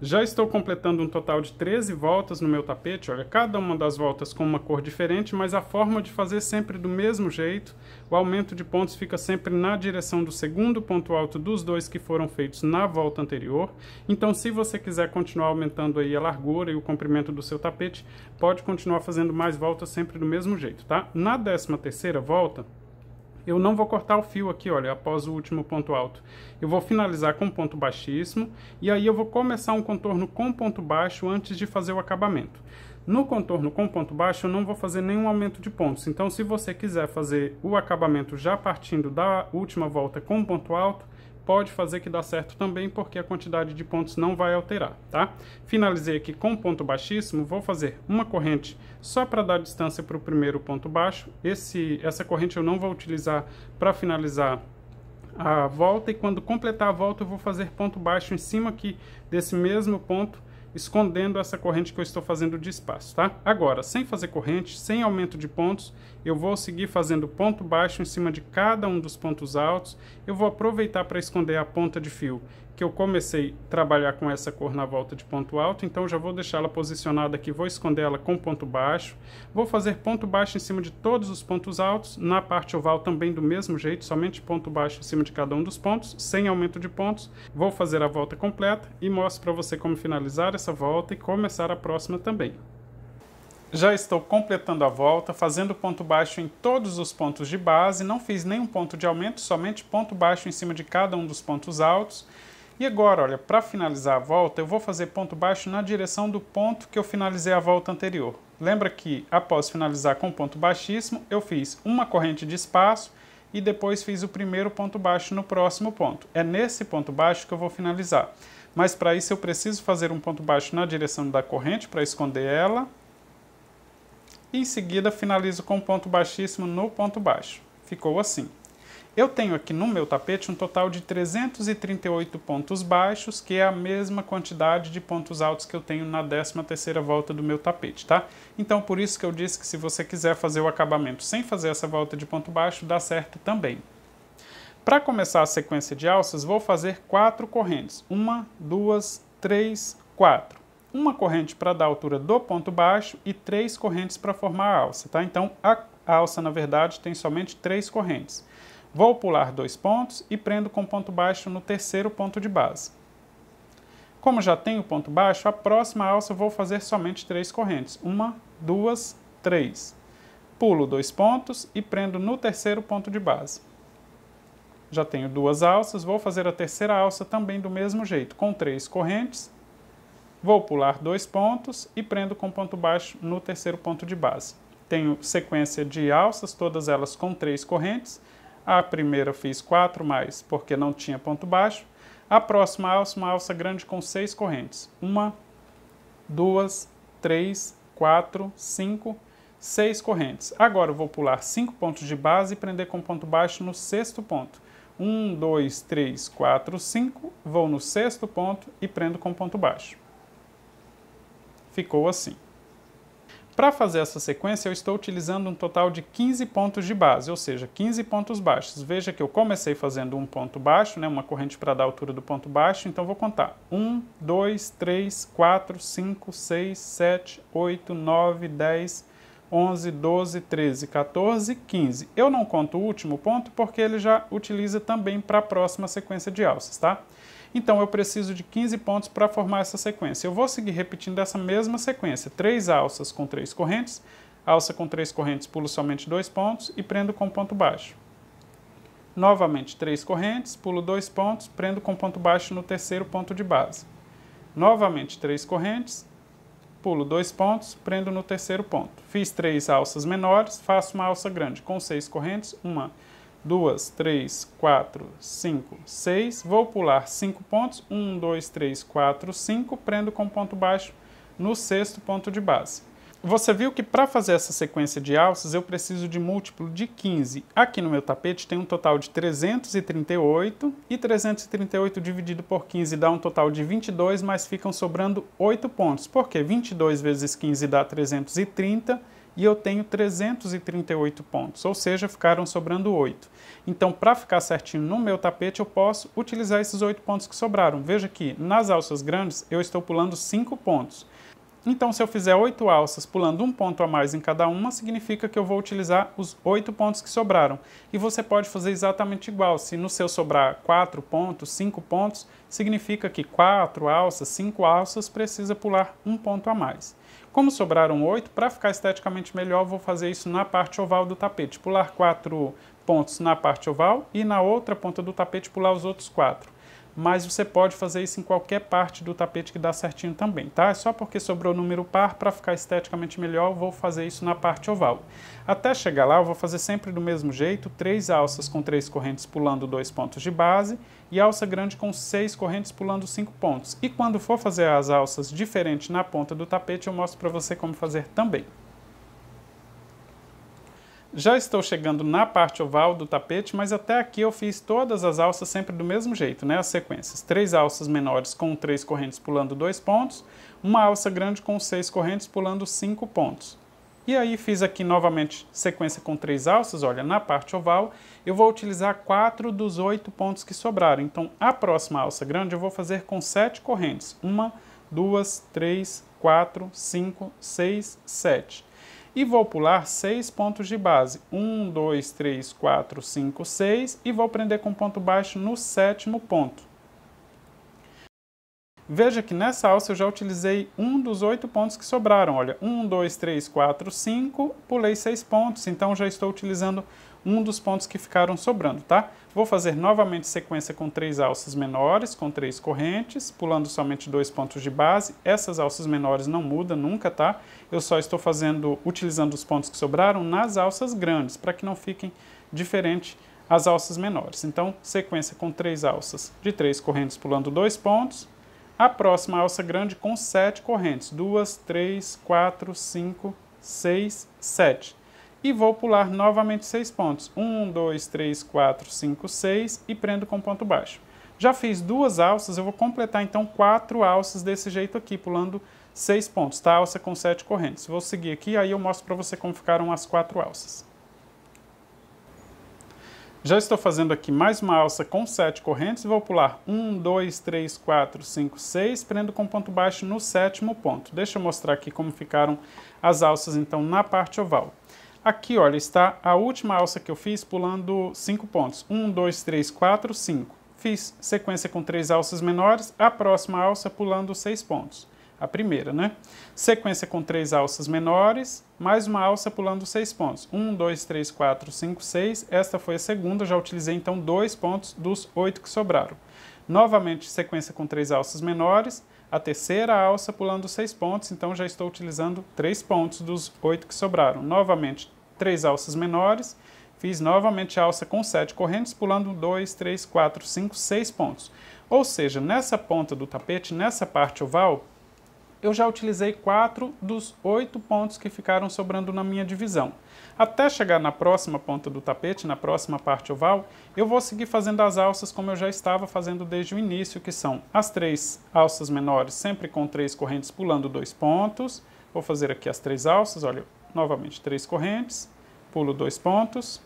Já estou completando um total de 13 voltas no meu tapete, olha, cada uma das voltas com uma cor diferente, mas a forma de fazer sempre do mesmo jeito. O aumento de pontos fica sempre na direção do segundo ponto alto dos dois que foram feitos na volta anterior. Então, se você quiser continuar aumentando aí a largura e o comprimento do seu tapete, pode continuar fazendo mais voltas sempre do mesmo jeito, tá? Na 13 terceira volta, eu não vou cortar o fio aqui, olha, após o último ponto alto. Eu vou finalizar com ponto baixíssimo e aí eu vou começar um contorno com ponto baixo antes de fazer o acabamento. No contorno com ponto baixo eu não vou fazer nenhum aumento de pontos, então se você quiser fazer o acabamento já partindo da última volta com ponto alto, pode fazer que dá certo também, porque a quantidade de pontos não vai alterar, tá? Finalizei aqui com ponto baixíssimo, vou fazer uma corrente só para dar distância para o primeiro ponto baixo. Esse, essa corrente eu não vou utilizar para finalizar a volta, e quando completar a volta eu vou fazer ponto baixo em cima aqui desse mesmo ponto, escondendo essa corrente que eu estou fazendo de espaço, tá? Agora, sem fazer corrente, sem aumento de pontos, eu vou seguir fazendo ponto baixo em cima de cada um dos pontos altos, eu vou aproveitar para esconder a ponta de fio que eu comecei a trabalhar com essa cor na volta de ponto alto, então já vou deixá-la posicionada aqui, vou esconder ela com ponto baixo, vou fazer ponto baixo em cima de todos os pontos altos, na parte oval também do mesmo jeito, somente ponto baixo em cima de cada um dos pontos, sem aumento de pontos, vou fazer a volta completa e mostro para você como finalizar essa volta e começar a próxima também. Já estou completando a volta, fazendo ponto baixo em todos os pontos de base, não fiz nenhum ponto de aumento, somente ponto baixo em cima de cada um dos pontos altos. E agora, olha, para finalizar a volta, eu vou fazer ponto baixo na direção do ponto que eu finalizei a volta anterior. Lembra que após finalizar com ponto baixíssimo, eu fiz uma corrente de espaço e depois fiz o primeiro ponto baixo no próximo ponto. É nesse ponto baixo que eu vou finalizar. Mas para isso eu preciso fazer um ponto baixo na direção da corrente para esconder ela. E em seguida finalizo com ponto baixíssimo no ponto baixo. Ficou assim. Eu tenho aqui no meu tapete um total de 338 pontos baixos, que é a mesma quantidade de pontos altos que eu tenho na 13ª volta do meu tapete, tá? Então por isso que eu disse que se você quiser fazer o acabamento sem fazer essa volta de ponto baixo, dá certo também. Para começar a sequência de alças, vou fazer quatro correntes. Uma, duas, três, quatro uma corrente para dar a altura do ponto baixo e três correntes para formar a alça, tá? Então a alça, na verdade, tem somente três correntes. Vou pular dois pontos e prendo com ponto baixo no terceiro ponto de base. Como já tenho ponto baixo, a próxima alça vou fazer somente três correntes. Uma, duas, três. Pulo dois pontos e prendo no terceiro ponto de base. Já tenho duas alças, vou fazer a terceira alça também do mesmo jeito, com três correntes. Vou pular dois pontos e prendo com ponto baixo no terceiro ponto de base. Tenho sequência de alças, todas elas com três correntes a primeira eu fiz 4 mais, porque não tinha ponto baixo. A próxima alça, uma alça grande com 6 correntes. Uma, duas, três, quatro, cinco, seis correntes. Agora eu vou pular cinco pontos de base e prender com ponto baixo no sexto ponto. Um, dois, três, quatro, cinco. Vou no sexto ponto e prendo com ponto baixo. Ficou assim. Para fazer essa sequência, eu estou utilizando um total de 15 pontos de base, ou seja, 15 pontos baixos. Veja que eu comecei fazendo um ponto baixo, né, uma corrente para dar a altura do ponto baixo, então vou contar. 1, 2, 3, 4, 5, 6, 7, 8, 9, 10, 11, 12, 13, 14, 15. Eu não conto o último ponto porque ele já utiliza também para a próxima sequência de alças, tá? Então eu preciso de 15 pontos para formar essa sequência. Eu vou seguir repetindo essa mesma sequência: três alças com três correntes, alça com três correntes, pulo somente dois pontos e prendo com ponto baixo. Novamente três correntes, pulo dois pontos, prendo com ponto baixo no terceiro ponto de base. Novamente três correntes, pulo dois pontos, prendo no terceiro ponto. Fiz três alças menores, faço uma alça grande com seis correntes, uma 2, 3, 4, 5, 6. Vou pular 5 pontos. 1, 2, 3, 4, 5. Prendo com ponto baixo no sexto ponto de base. Você viu que para fazer essa sequência de alças eu preciso de múltiplo de 15. Aqui no meu tapete tem um total de 338 e 338 dividido por 15 dá um total de 22, mas ficam sobrando 8 pontos. Porque 22 vezes 15 dá 330 e eu tenho 338 pontos, ou seja, ficaram sobrando 8. Então, para ficar certinho no meu tapete, eu posso utilizar esses 8 pontos que sobraram. Veja que nas alças grandes eu estou pulando 5 pontos. Então, se eu fizer 8 alças pulando um ponto a mais em cada uma, significa que eu vou utilizar os 8 pontos que sobraram. E você pode fazer exatamente igual. Se no seu sobrar 4 pontos, 5 pontos, significa que 4 alças, 5 alças, precisa pular um ponto a mais. Como sobraram oito, para ficar esteticamente melhor, vou fazer isso na parte oval do tapete. Pular quatro pontos na parte oval e na outra ponta do tapete pular os outros quatro. Mas você pode fazer isso em qualquer parte do tapete que dá certinho também, tá? É só porque sobrou número par, para ficar esteticamente melhor, vou fazer isso na parte oval. Até chegar lá, eu vou fazer sempre do mesmo jeito, três alças com três correntes pulando dois pontos de base e alça grande com seis correntes pulando cinco pontos. E quando for fazer as alças diferentes na ponta do tapete, eu mostro para você como fazer também. Já estou chegando na parte oval do tapete, mas até aqui eu fiz todas as alças sempre do mesmo jeito, né? As sequências. Três alças menores com três correntes pulando dois pontos, uma alça grande com seis correntes pulando cinco pontos. E aí fiz aqui novamente sequência com três alças, olha, na parte oval eu vou utilizar quatro dos oito pontos que sobraram. Então a próxima alça grande eu vou fazer com sete correntes, uma, duas, três, quatro, cinco, seis, sete. E vou pular seis pontos de base, um, dois, três, quatro, cinco, seis, e vou prender com ponto baixo no sétimo ponto. Veja que nessa alça eu já utilizei um dos oito pontos que sobraram. Olha, um, dois, três, quatro, cinco, pulei seis pontos, então já estou utilizando um dos pontos que ficaram sobrando, tá? Vou fazer novamente sequência com três alças menores, com três correntes, pulando somente dois pontos de base. Essas alças menores não mudam nunca, tá? Eu só estou fazendo, utilizando os pontos que sobraram nas alças grandes, para que não fiquem diferente as alças menores. Então, sequência com três alças de três correntes pulando dois pontos, a próxima alça grande com sete correntes. Duas, três, quatro, cinco, seis, sete. E vou pular novamente seis pontos. Um, dois, três, quatro, cinco, seis e prendo com ponto baixo. Já fiz duas alças, eu vou completar então quatro alças desse jeito aqui, pulando seis pontos, tá? Alça com sete correntes. Vou seguir aqui, aí eu mostro para você como ficaram as quatro alças. Já estou fazendo aqui mais uma alça com sete correntes e vou pular 1, 2, 3, 4, 5, 6, prendo com ponto baixo no sétimo ponto. Deixa eu mostrar aqui como ficaram as alças então na parte oval. Aqui, olha, está a última alça que eu fiz pulando 5 pontos. 1, 2, 3, 4, 5. Fiz sequência com três alças menores, a próxima alça pulando 6 pontos a primeira, né? Sequência com três alças menores, mais uma alça pulando seis pontos. Um, dois, três, quatro, cinco, seis. Esta foi a segunda, já utilizei então dois pontos dos oito que sobraram. Novamente, sequência com três alças menores, a terceira alça pulando seis pontos, então já estou utilizando três pontos dos oito que sobraram. Novamente, três alças menores, Fiz novamente alça com sete correntes, pulando dois, três, quatro, cinco, seis pontos. Ou seja, nessa ponta do tapete, nessa parte oval, eu já utilizei quatro dos oito pontos que ficaram sobrando na minha divisão. Até chegar na próxima ponta do tapete, na próxima parte oval, eu vou seguir fazendo as alças como eu já estava fazendo desde o início, que são as três alças menores, sempre com três correntes pulando dois pontos. Vou fazer aqui as três alças, olha, novamente três correntes, pulo dois pontos,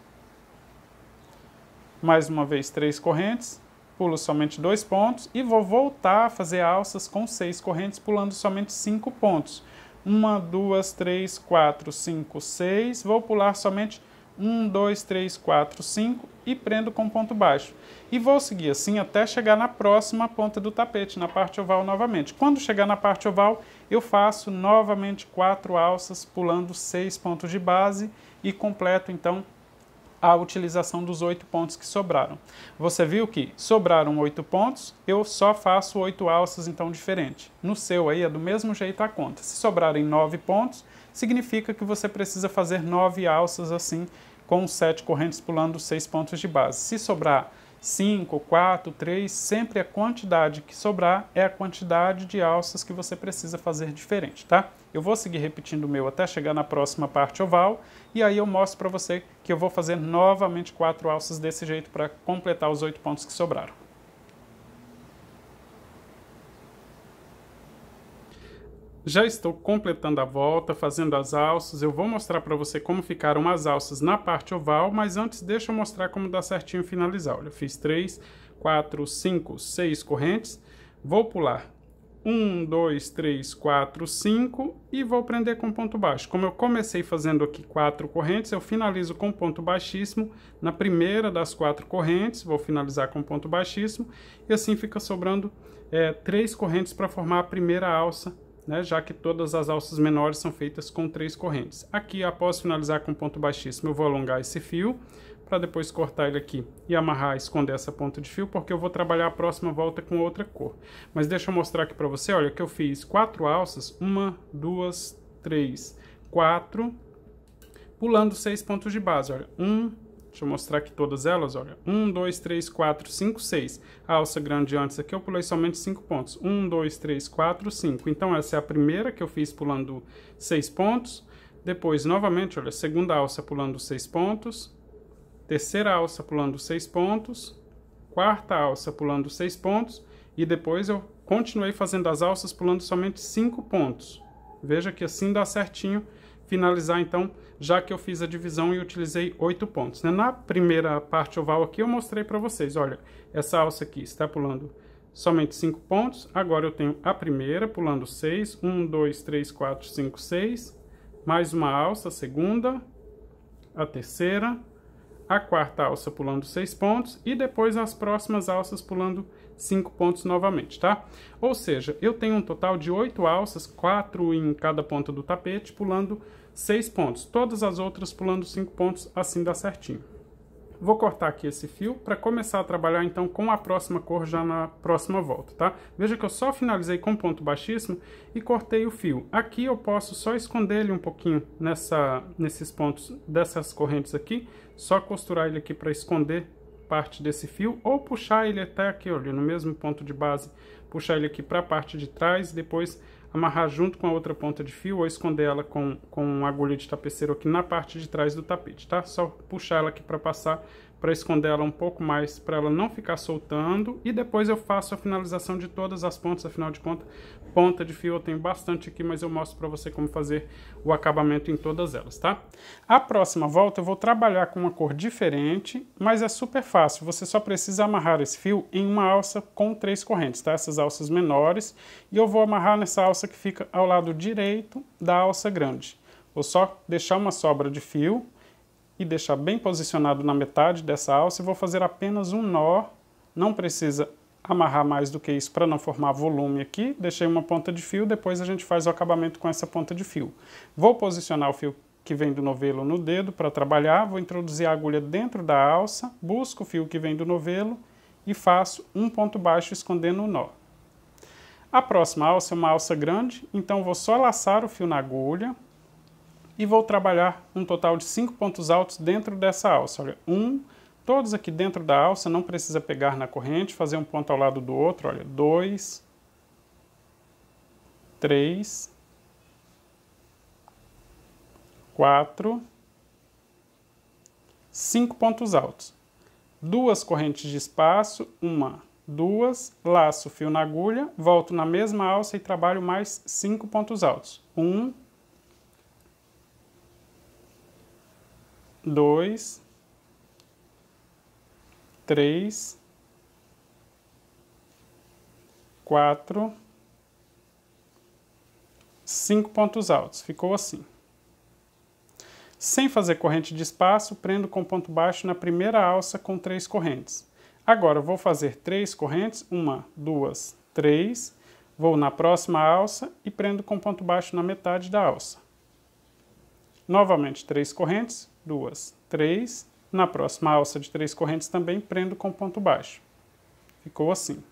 mais uma vez três correntes, pulo somente dois pontos e vou voltar a fazer alças com seis correntes, pulando somente cinco pontos. Uma, duas, três, quatro, cinco, seis. Vou pular somente um, dois, três, quatro, cinco e prendo com ponto baixo. E vou seguir assim até chegar na próxima ponta do tapete, na parte oval novamente. Quando chegar na parte oval, eu faço novamente quatro alças, pulando seis pontos de base e completo então a utilização dos oito pontos que sobraram. Você viu que sobraram oito pontos, eu só faço oito alças, então diferente. No seu aí é do mesmo jeito a conta. Se sobrarem nove pontos, significa que você precisa fazer nove alças assim, com sete correntes pulando seis pontos de base. Se sobrar cinco, quatro, três, sempre a quantidade que sobrar é a quantidade de alças que você precisa fazer diferente, tá? Eu vou seguir repetindo o meu até chegar na próxima parte oval e aí eu mostro para você que eu vou fazer novamente quatro alças desse jeito para completar os oito pontos que sobraram. Já estou completando a volta, fazendo as alças. Eu vou mostrar para você como ficaram as alças na parte oval, mas antes deixa eu mostrar como dá certinho finalizar. Olha, fiz três, quatro, cinco, seis correntes. Vou pular 1, 2, 3, 4, 5 e vou prender com ponto baixo. Como eu comecei fazendo aqui quatro correntes, eu finalizo com ponto baixíssimo na primeira das quatro correntes, vou finalizar com ponto baixíssimo e assim fica sobrando é, três correntes para formar a primeira alça, né, já que todas as alças menores são feitas com três correntes. Aqui, após finalizar com ponto baixíssimo, eu vou alongar esse fio, para depois cortar ele aqui e amarrar, esconder essa ponta de fio, porque eu vou trabalhar a próxima volta com outra cor. Mas deixa eu mostrar aqui para você, olha, que eu fiz quatro alças, uma, duas, três, quatro, pulando seis pontos de base, olha, um, deixa eu mostrar aqui todas elas, olha, um, dois, três, quatro, cinco, seis. A alça grande antes aqui eu pulei somente cinco pontos, um, dois, três, quatro, cinco. Então essa é a primeira que eu fiz pulando seis pontos, depois, novamente, olha, segunda alça pulando seis pontos, terceira alça pulando seis pontos, quarta alça pulando seis pontos e depois eu continuei fazendo as alças pulando somente cinco pontos. Veja que assim dá certinho finalizar então, já que eu fiz a divisão e utilizei oito pontos. Né? Na primeira parte oval aqui eu mostrei para vocês, olha, essa alça aqui está pulando somente cinco pontos, agora eu tenho a primeira pulando seis, um, dois, três, quatro, cinco, seis, mais uma alça, a segunda, a terceira, a quarta alça pulando seis pontos e depois as próximas alças pulando cinco pontos novamente, tá? Ou seja, eu tenho um total de oito alças, quatro em cada ponta do tapete, pulando seis pontos, todas as outras pulando cinco pontos, assim dá certinho. Vou cortar aqui esse fio para começar a trabalhar então com a próxima cor já na próxima volta, tá? Veja que eu só finalizei com ponto baixíssimo e cortei o fio. Aqui eu posso só esconder ele um pouquinho nessa, nesses pontos dessas correntes aqui, só costurar ele aqui para esconder parte desse fio ou puxar ele até aqui, olha, no mesmo ponto de base, puxar ele aqui para a parte de trás, depois amarrar junto com a outra ponta de fio ou esconder ela com, com uma agulha de tapeceiro aqui na parte de trás do tapete, tá? Só puxar ela aqui para passar para esconder ela um pouco mais, para ela não ficar soltando. E depois eu faço a finalização de todas as pontas, afinal de contas, ponta de fio eu tenho bastante aqui, mas eu mostro para você como fazer o acabamento em todas elas, tá? A próxima volta eu vou trabalhar com uma cor diferente, mas é super fácil. Você só precisa amarrar esse fio em uma alça com três correntes, tá? Essas alças menores. E eu vou amarrar nessa alça que fica ao lado direito da alça grande. Vou só deixar uma sobra de fio e deixar bem posicionado na metade dessa alça e vou fazer apenas um nó, não precisa amarrar mais do que isso para não formar volume aqui, deixei uma ponta de fio, depois a gente faz o acabamento com essa ponta de fio. Vou posicionar o fio que vem do novelo no dedo para trabalhar, vou introduzir a agulha dentro da alça, busco o fio que vem do novelo e faço um ponto baixo escondendo o nó. A próxima alça é uma alça grande, então vou só laçar o fio na agulha, e vou trabalhar um total de cinco pontos altos dentro dessa alça. Olha, um, todos aqui dentro da alça, não precisa pegar na corrente, fazer um ponto ao lado do outro, olha, dois, três, quatro, cinco pontos altos. Duas correntes de espaço, uma, duas, laço, fio na agulha, volto na mesma alça e trabalho mais cinco pontos altos. Um, dois, três, quatro, cinco pontos altos. Ficou assim. Sem fazer corrente de espaço, prendo com ponto baixo na primeira alça com três correntes. Agora vou fazer três correntes, uma, duas, três. Vou na próxima alça e prendo com ponto baixo na metade da alça. Novamente três correntes, duas, três. Na próxima alça de três correntes também prendo com ponto baixo. Ficou assim.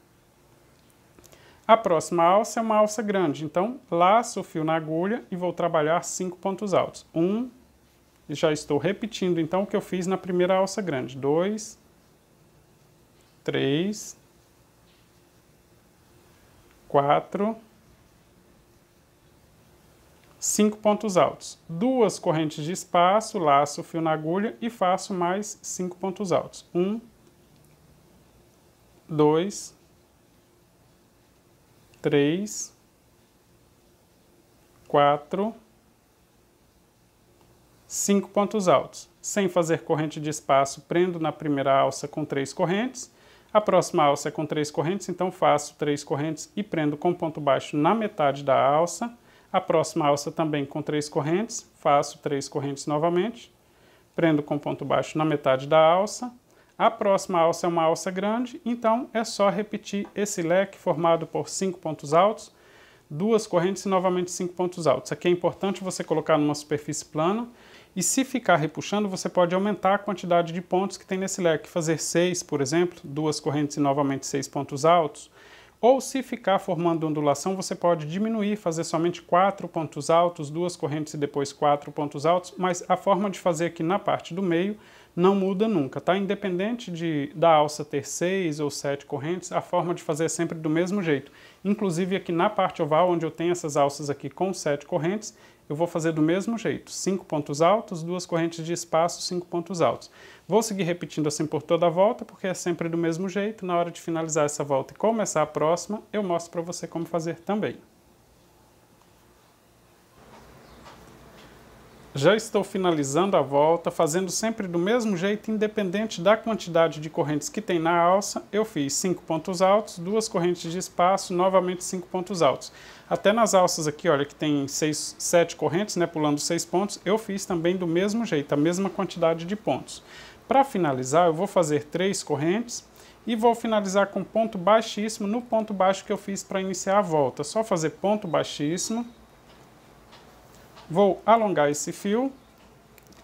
A próxima alça é uma alça grande, então laço o fio na agulha e vou trabalhar cinco pontos altos. Um, já estou repetindo então o que eu fiz na primeira alça grande. Dois, três, quatro, cinco pontos altos. Duas correntes de espaço, laço o fio na agulha e faço mais cinco pontos altos. Um, dois, três, quatro, cinco pontos altos. Sem fazer corrente de espaço, prendo na primeira alça com três correntes. A próxima alça é com três correntes, então faço três correntes e prendo com ponto baixo na metade da alça a próxima alça também com três correntes, faço três correntes novamente, prendo com ponto baixo na metade da alça. A próxima alça é uma alça grande, então é só repetir esse leque formado por cinco pontos altos, duas correntes e novamente cinco pontos altos. Aqui é importante você colocar numa superfície plana e se ficar repuxando, você pode aumentar a quantidade de pontos que tem nesse leque, fazer seis, por exemplo, duas correntes e novamente seis pontos altos. Ou se ficar formando ondulação, você pode diminuir, fazer somente quatro pontos altos, duas correntes e depois quatro pontos altos, mas a forma de fazer aqui na parte do meio não muda nunca, tá? Independente de da alça ter seis ou sete correntes, a forma de fazer é sempre do mesmo jeito. Inclusive aqui na parte oval, onde eu tenho essas alças aqui com sete correntes, eu vou fazer do mesmo jeito, cinco pontos altos, duas correntes de espaço, cinco pontos altos. Vou seguir repetindo assim por toda a volta, porque é sempre do mesmo jeito. Na hora de finalizar essa volta e começar a próxima, eu mostro para você como fazer também. Já estou finalizando a volta, fazendo sempre do mesmo jeito, independente da quantidade de correntes que tem na alça. Eu fiz 5 pontos altos, duas correntes de espaço, novamente 5 pontos altos. Até nas alças aqui, olha, que tem 7 correntes, né, pulando 6 pontos, eu fiz também do mesmo jeito, a mesma quantidade de pontos. Para finalizar, eu vou fazer três correntes e vou finalizar com ponto baixíssimo no ponto baixo que eu fiz para iniciar a volta. Só fazer ponto baixíssimo. Vou alongar esse fio,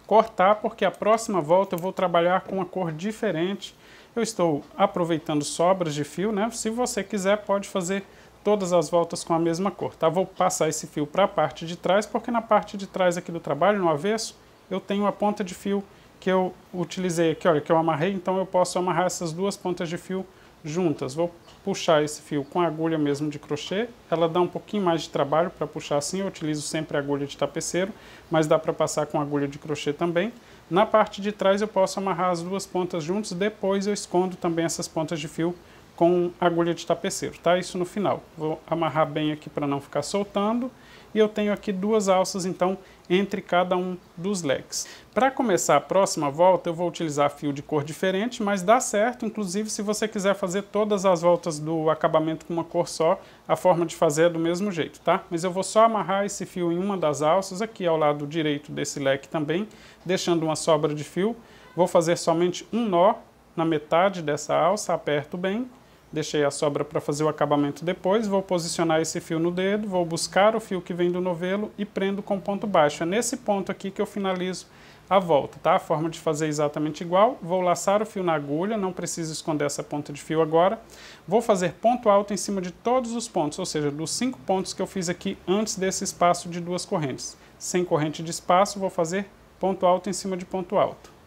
cortar, porque a próxima volta eu vou trabalhar com uma cor diferente. Eu estou aproveitando sobras de fio, né? Se você quiser, pode fazer todas as voltas com a mesma cor, tá? Vou passar esse fio para a parte de trás, porque na parte de trás aqui do trabalho, no avesso, eu tenho a ponta de fio que eu utilizei aqui, olha, que eu amarrei, então eu posso amarrar essas duas pontas de fio juntas. Vou puxar esse fio com a agulha mesmo de crochê, ela dá um pouquinho mais de trabalho para puxar assim, eu utilizo sempre a agulha de tapeceiro, mas dá para passar com a agulha de crochê também. Na parte de trás eu posso amarrar as duas pontas juntas, depois eu escondo também essas pontas de fio com agulha de tapeceiro, tá? Isso no final. Vou amarrar bem aqui para não ficar soltando. E eu tenho aqui duas alças, então, entre cada um dos legs. Para começar a próxima volta, eu vou utilizar fio de cor diferente, mas dá certo, inclusive, se você quiser fazer todas as voltas do acabamento com uma cor só, a forma de fazer é do mesmo jeito, tá? Mas eu vou só amarrar esse fio em uma das alças, aqui ao lado direito desse leque também, deixando uma sobra de fio. Vou fazer somente um nó na metade dessa alça, aperto bem Deixei a sobra para fazer o acabamento depois, vou posicionar esse fio no dedo, vou buscar o fio que vem do novelo e prendo com ponto baixo. É nesse ponto aqui que eu finalizo a volta, tá? A forma de fazer é exatamente igual. Vou laçar o fio na agulha, não preciso esconder essa ponta de fio agora. Vou fazer ponto alto em cima de todos os pontos, ou seja, dos cinco pontos que eu fiz aqui antes desse espaço de duas correntes. Sem corrente de espaço, vou fazer ponto alto em cima de ponto alto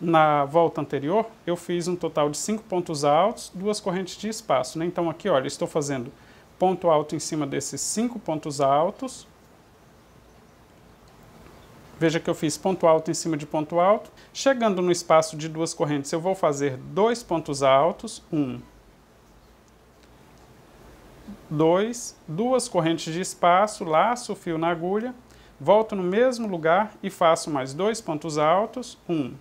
na volta anterior, eu fiz um total de cinco pontos altos, duas correntes de espaço. Né? Então aqui, olha, estou fazendo ponto alto em cima desses cinco pontos altos. Veja que eu fiz ponto alto em cima de ponto alto. Chegando no espaço de duas correntes, eu vou fazer dois pontos altos. Um, dois, duas correntes de espaço, laço o fio na agulha. Volto no mesmo lugar e faço mais dois pontos altos. Um,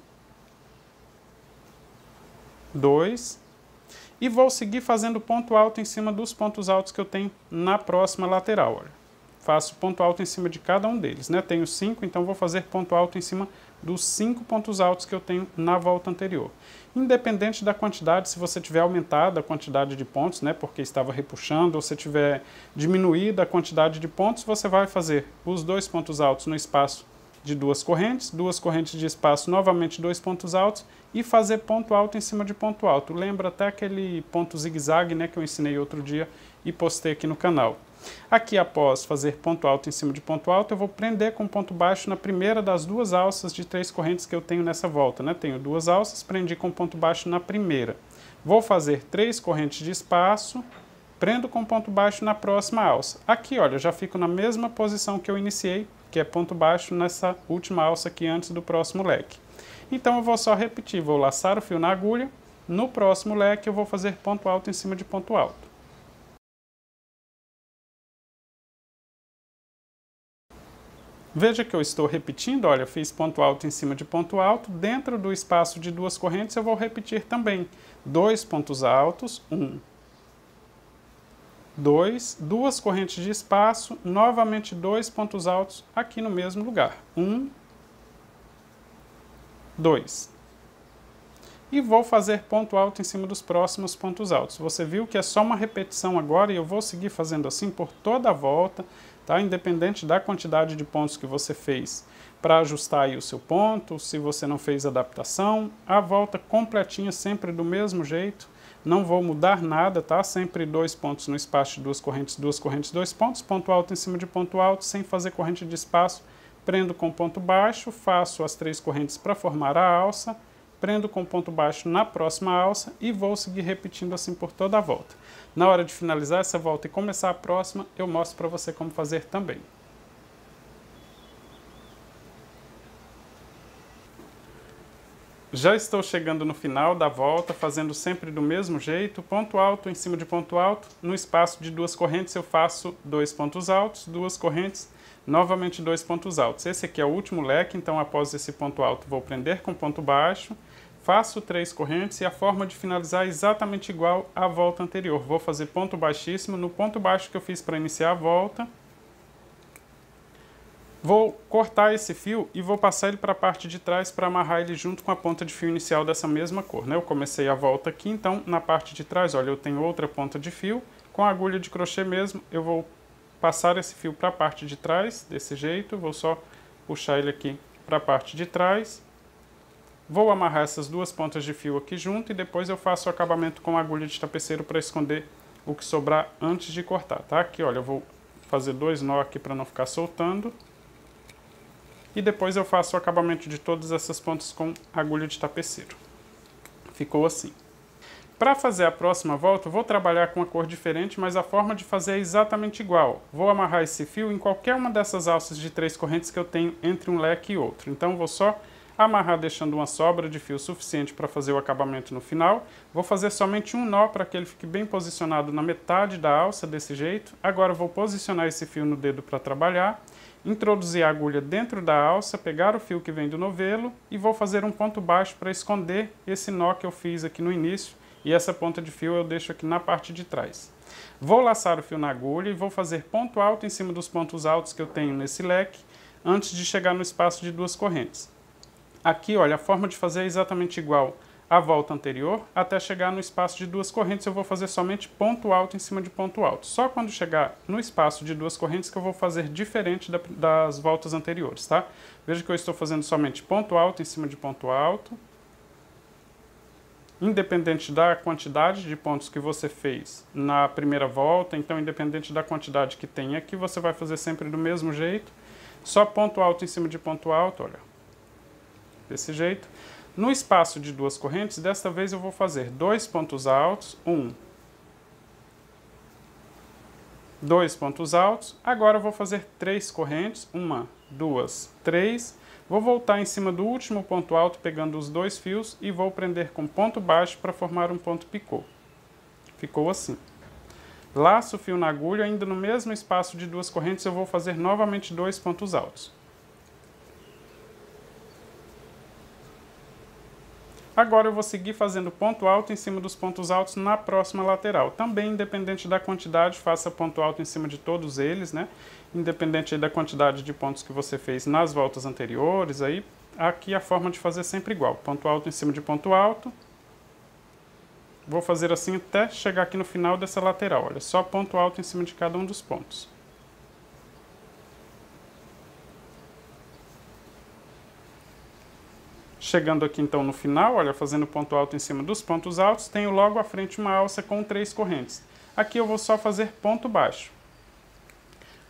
2. E vou seguir fazendo ponto alto em cima dos pontos altos que eu tenho na próxima lateral. Olha. Faço ponto alto em cima de cada um deles. Né? Tenho 5, então vou fazer ponto alto em cima dos 5 pontos altos que eu tenho na volta anterior. Independente da quantidade, se você tiver aumentado a quantidade de pontos, né, porque estava repuxando, ou se tiver diminuído a quantidade de pontos, você vai fazer os dois pontos altos no espaço de duas correntes, duas correntes de espaço, novamente dois pontos altos e fazer ponto alto em cima de ponto alto. Lembra até aquele ponto zigue-zague né, que eu ensinei outro dia e postei aqui no canal. Aqui, após fazer ponto alto em cima de ponto alto, eu vou prender com ponto baixo na primeira das duas alças de três correntes que eu tenho nessa volta. Né? Tenho duas alças, prendi com ponto baixo na primeira. Vou fazer três correntes de espaço, prendo com ponto baixo na próxima alça. Aqui, olha, já fico na mesma posição que eu iniciei, que é ponto baixo nessa última alça aqui antes do próximo leque. Então eu vou só repetir, vou laçar o fio na agulha, no próximo leque eu vou fazer ponto alto em cima de ponto alto. Veja que eu estou repetindo, olha, fiz ponto alto em cima de ponto alto, dentro do espaço de duas correntes eu vou repetir também. Dois pontos altos, um, dois, duas correntes de espaço, novamente dois pontos altos aqui no mesmo lugar. Um, 2. E vou fazer ponto alto em cima dos próximos pontos altos. Você viu que é só uma repetição agora e eu vou seguir fazendo assim por toda a volta, tá? Independente da quantidade de pontos que você fez para ajustar aí o seu ponto, se você não fez adaptação, a volta completinha sempre do mesmo jeito. Não vou mudar nada, tá? Sempre dois pontos no espaço, duas correntes, duas correntes, dois pontos, ponto alto em cima de ponto alto, sem fazer corrente de espaço prendo com ponto baixo, faço as três correntes para formar a alça, prendo com ponto baixo na próxima alça e vou seguir repetindo assim por toda a volta. Na hora de finalizar essa volta e começar a próxima, eu mostro para você como fazer também. Já estou chegando no final da volta, fazendo sempre do mesmo jeito, ponto alto em cima de ponto alto. No espaço de duas correntes eu faço dois pontos altos, duas correntes Novamente dois pontos altos. Esse aqui é o último leque, então após esse ponto alto vou prender com ponto baixo, faço três correntes e a forma de finalizar é exatamente igual à volta anterior. Vou fazer ponto baixíssimo no ponto baixo que eu fiz para iniciar a volta. Vou cortar esse fio e vou passar ele para a parte de trás para amarrar ele junto com a ponta de fio inicial dessa mesma cor. Né? Eu comecei a volta aqui, então na parte de trás, olha, eu tenho outra ponta de fio. Com a agulha de crochê mesmo, eu vou passar esse fio para a parte de trás, desse jeito. Vou só puxar ele aqui para a parte de trás. Vou amarrar essas duas pontas de fio aqui junto e depois eu faço o acabamento com agulha de tapeceiro para esconder o que sobrar antes de cortar, tá? Aqui, olha, eu vou fazer dois nó aqui para não ficar soltando. E depois eu faço o acabamento de todas essas pontas com agulha de tapeceiro. Ficou assim. Para fazer a próxima volta, vou trabalhar com uma cor diferente, mas a forma de fazer é exatamente igual. Vou amarrar esse fio em qualquer uma dessas alças de três correntes que eu tenho entre um leque e outro. Então vou só amarrar deixando uma sobra de fio suficiente para fazer o acabamento no final. Vou fazer somente um nó para que ele fique bem posicionado na metade da alça, desse jeito. Agora vou posicionar esse fio no dedo para trabalhar, introduzir a agulha dentro da alça, pegar o fio que vem do novelo e vou fazer um ponto baixo para esconder esse nó que eu fiz aqui no início e essa ponta de fio eu deixo aqui na parte de trás. Vou laçar o fio na agulha e vou fazer ponto alto em cima dos pontos altos que eu tenho nesse leque antes de chegar no espaço de duas correntes. Aqui, olha, a forma de fazer é exatamente igual à volta anterior, até chegar no espaço de duas correntes eu vou fazer somente ponto alto em cima de ponto alto. Só quando chegar no espaço de duas correntes que eu vou fazer diferente da, das voltas anteriores, tá? Veja que eu estou fazendo somente ponto alto em cima de ponto alto, independente da quantidade de pontos que você fez na primeira volta, então independente da quantidade que tem aqui, você vai fazer sempre do mesmo jeito, só ponto alto em cima de ponto alto, olha, desse jeito. No espaço de duas correntes, desta vez eu vou fazer dois pontos altos, um, dois pontos altos, agora eu vou fazer três correntes, uma, duas, três, Vou voltar em cima do último ponto alto pegando os dois fios e vou prender com ponto baixo para formar um ponto picô. Ficou assim. Laço o fio na agulha, ainda no mesmo espaço de duas correntes eu vou fazer novamente dois pontos altos. Agora eu vou seguir fazendo ponto alto em cima dos pontos altos na próxima lateral. Também independente da quantidade, faça ponto alto em cima de todos eles, né? Independente da quantidade de pontos que você fez nas voltas anteriores, aí aqui a forma de fazer é sempre igual. Ponto alto em cima de ponto alto. Vou fazer assim até chegar aqui no final dessa lateral, olha, só ponto alto em cima de cada um dos pontos. Chegando aqui então no final, olha, fazendo ponto alto em cima dos pontos altos, tenho logo à frente uma alça com três correntes. Aqui eu vou só fazer ponto baixo.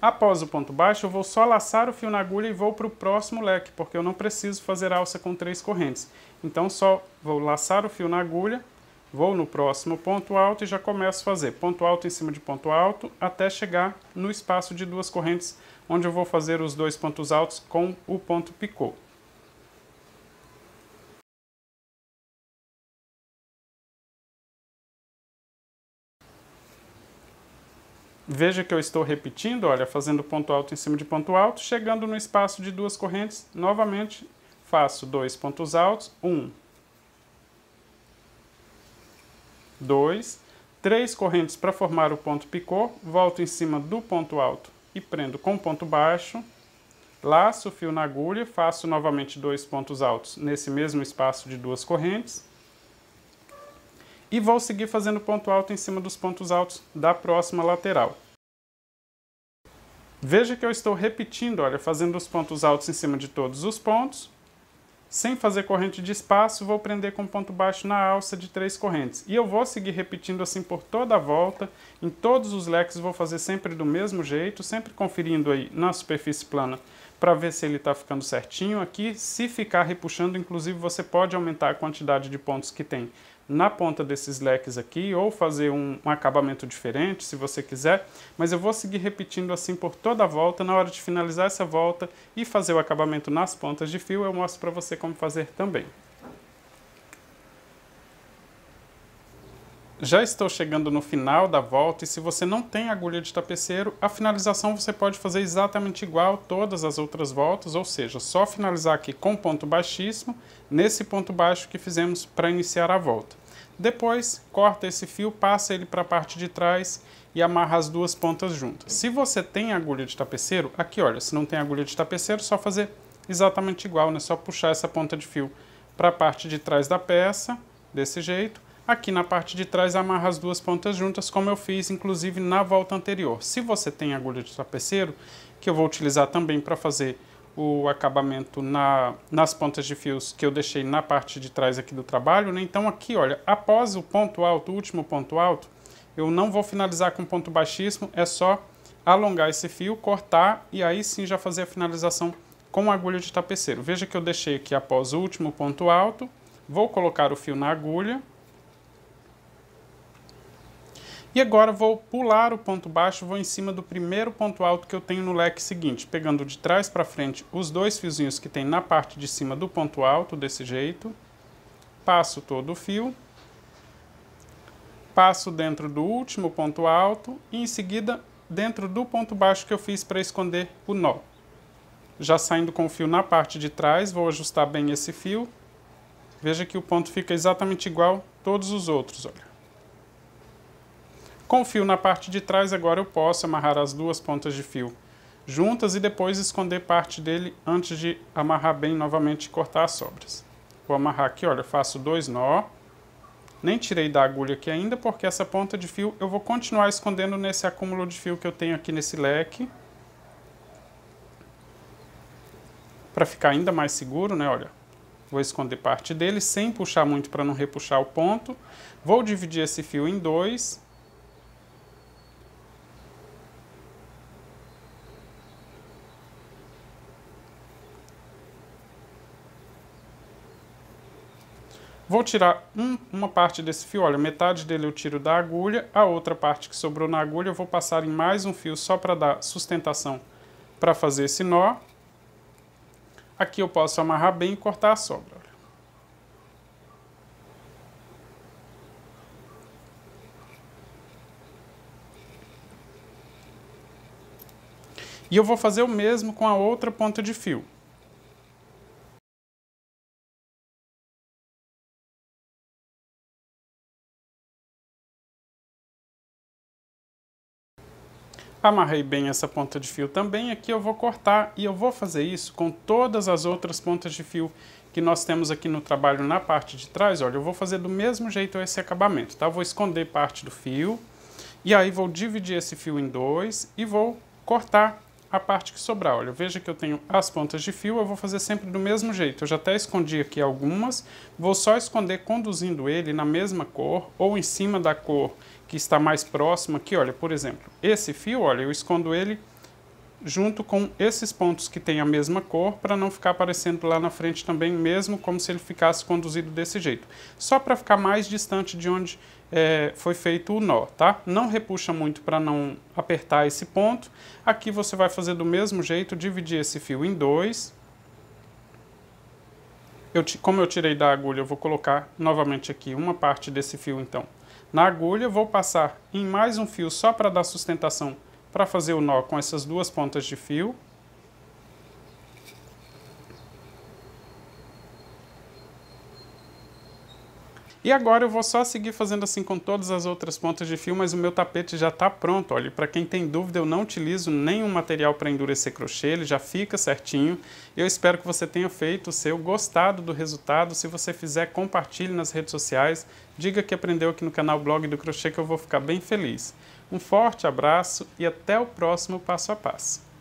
Após o ponto baixo, eu vou só laçar o fio na agulha e vou para o próximo leque, porque eu não preciso fazer alça com três correntes. Então só vou laçar o fio na agulha, vou no próximo ponto alto e já começo a fazer ponto alto em cima de ponto alto até chegar no espaço de duas correntes, onde eu vou fazer os dois pontos altos com o ponto picô. Veja que eu estou repetindo, olha, fazendo ponto alto em cima de ponto alto, chegando no espaço de duas correntes, novamente faço dois pontos altos, um, dois, três correntes para formar o ponto picô, volto em cima do ponto alto e prendo com ponto baixo, laço o fio na agulha, faço novamente dois pontos altos nesse mesmo espaço de duas correntes, e vou seguir fazendo ponto alto em cima dos pontos altos da próxima lateral. Veja que eu estou repetindo, olha, fazendo os pontos altos em cima de todos os pontos. Sem fazer corrente de espaço, vou prender com ponto baixo na alça de três correntes. E eu vou seguir repetindo assim por toda a volta. Em todos os leques vou fazer sempre do mesmo jeito, sempre conferindo aí na superfície plana para ver se ele está ficando certinho aqui. Se ficar repuxando, inclusive, você pode aumentar a quantidade de pontos que tem na ponta desses leques aqui ou fazer um, um, acabamento diferente se você quiser, mas eu vou seguir repetindo assim por toda a volta. Na hora de finalizar essa volta e fazer o acabamento nas pontas de fio, eu mostro para você como fazer também. Já estou chegando no final da volta e se você não tem agulha de tapeceiro, a finalização você pode fazer exatamente igual todas as outras voltas, ou seja, só finalizar aqui com ponto baixíssimo, nesse ponto baixo que fizemos para iniciar a volta. Depois, corta esse fio, passa ele para a parte de trás e amarra as duas pontas juntas. Se você tem agulha de tapeceiro, aqui olha, se não tem agulha de tapeceiro, só fazer exatamente igual, né? Só puxar essa ponta de fio para a parte de trás da peça, desse jeito, Aqui na parte de trás amarra as duas pontas juntas, como eu fiz inclusive na volta anterior. Se você tem agulha de tapeceiro, que eu vou utilizar também para fazer o acabamento na, nas pontas de fios que eu deixei na parte de trás aqui do trabalho, né? Então aqui, olha, após o ponto alto, o último ponto alto, eu não vou finalizar com ponto baixíssimo, é só alongar esse fio, cortar e aí sim já fazer a finalização com agulha de tapeceiro. Veja que eu deixei aqui após o último ponto alto, vou colocar o fio na agulha, e agora vou pular o ponto baixo, vou em cima do primeiro ponto alto que eu tenho no leque seguinte, pegando de trás para frente os dois fiozinhos que tem na parte de cima do ponto alto, desse jeito. Passo todo o fio. Passo dentro do último ponto alto e em seguida dentro do ponto baixo que eu fiz para esconder o nó. Já saindo com o fio na parte de trás, vou ajustar bem esse fio. Veja que o ponto fica exatamente igual a todos os outros, olha. Com fio na parte de trás, agora eu posso amarrar as duas pontas de fio juntas e depois esconder parte dele antes de amarrar bem novamente e cortar as sobras. Vou amarrar aqui, olha, faço dois nó. Nem tirei da agulha aqui ainda, porque essa ponta de fio eu vou continuar escondendo nesse acúmulo de fio que eu tenho aqui nesse leque. Para ficar ainda mais seguro, né, olha. Vou esconder parte dele sem puxar muito para não repuxar o ponto. Vou dividir esse fio em dois Vou tirar um, uma parte desse fio, olha, metade dele eu tiro da agulha, a outra parte que sobrou na agulha eu vou passar em mais um fio só para dar sustentação para fazer esse nó. Aqui eu posso amarrar bem e cortar a sobra. Olha. E eu vou fazer o mesmo com a outra ponta de fio. Amarrei bem essa ponta de fio também, aqui eu vou cortar e eu vou fazer isso com todas as outras pontas de fio que nós temos aqui no trabalho na parte de trás. Olha, eu vou fazer do mesmo jeito esse acabamento, tá? Vou esconder parte do fio e aí vou dividir esse fio em dois e vou cortar a parte que sobrar. Olha, veja que eu tenho as pontas de fio, eu vou fazer sempre do mesmo jeito. Eu já até escondi aqui algumas, vou só esconder conduzindo ele na mesma cor ou em cima da cor que está mais próximo aqui, olha, por exemplo, esse fio, olha, eu escondo ele junto com esses pontos que tem a mesma cor para não ficar aparecendo lá na frente também mesmo como se ele ficasse conduzido desse jeito. Só para ficar mais distante de onde é, foi feito o nó, tá? Não repuxa muito para não apertar esse ponto. Aqui você vai fazer do mesmo jeito, dividir esse fio em dois. Eu, como eu tirei da agulha, eu vou colocar novamente aqui uma parte desse fio então na agulha, vou passar em mais um fio só para dar sustentação para fazer o nó com essas duas pontas de fio. E agora eu vou só seguir fazendo assim com todas as outras pontas de fio, mas o meu tapete já está pronto. Olha, para quem tem dúvida, eu não utilizo nenhum material para endurecer crochê, ele já fica certinho. Eu espero que você tenha feito o seu, gostado do resultado. Se você fizer, compartilhe nas redes sociais, diga que aprendeu aqui no canal Blog do Crochê que eu vou ficar bem feliz. Um forte abraço e até o próximo Passo a Passo.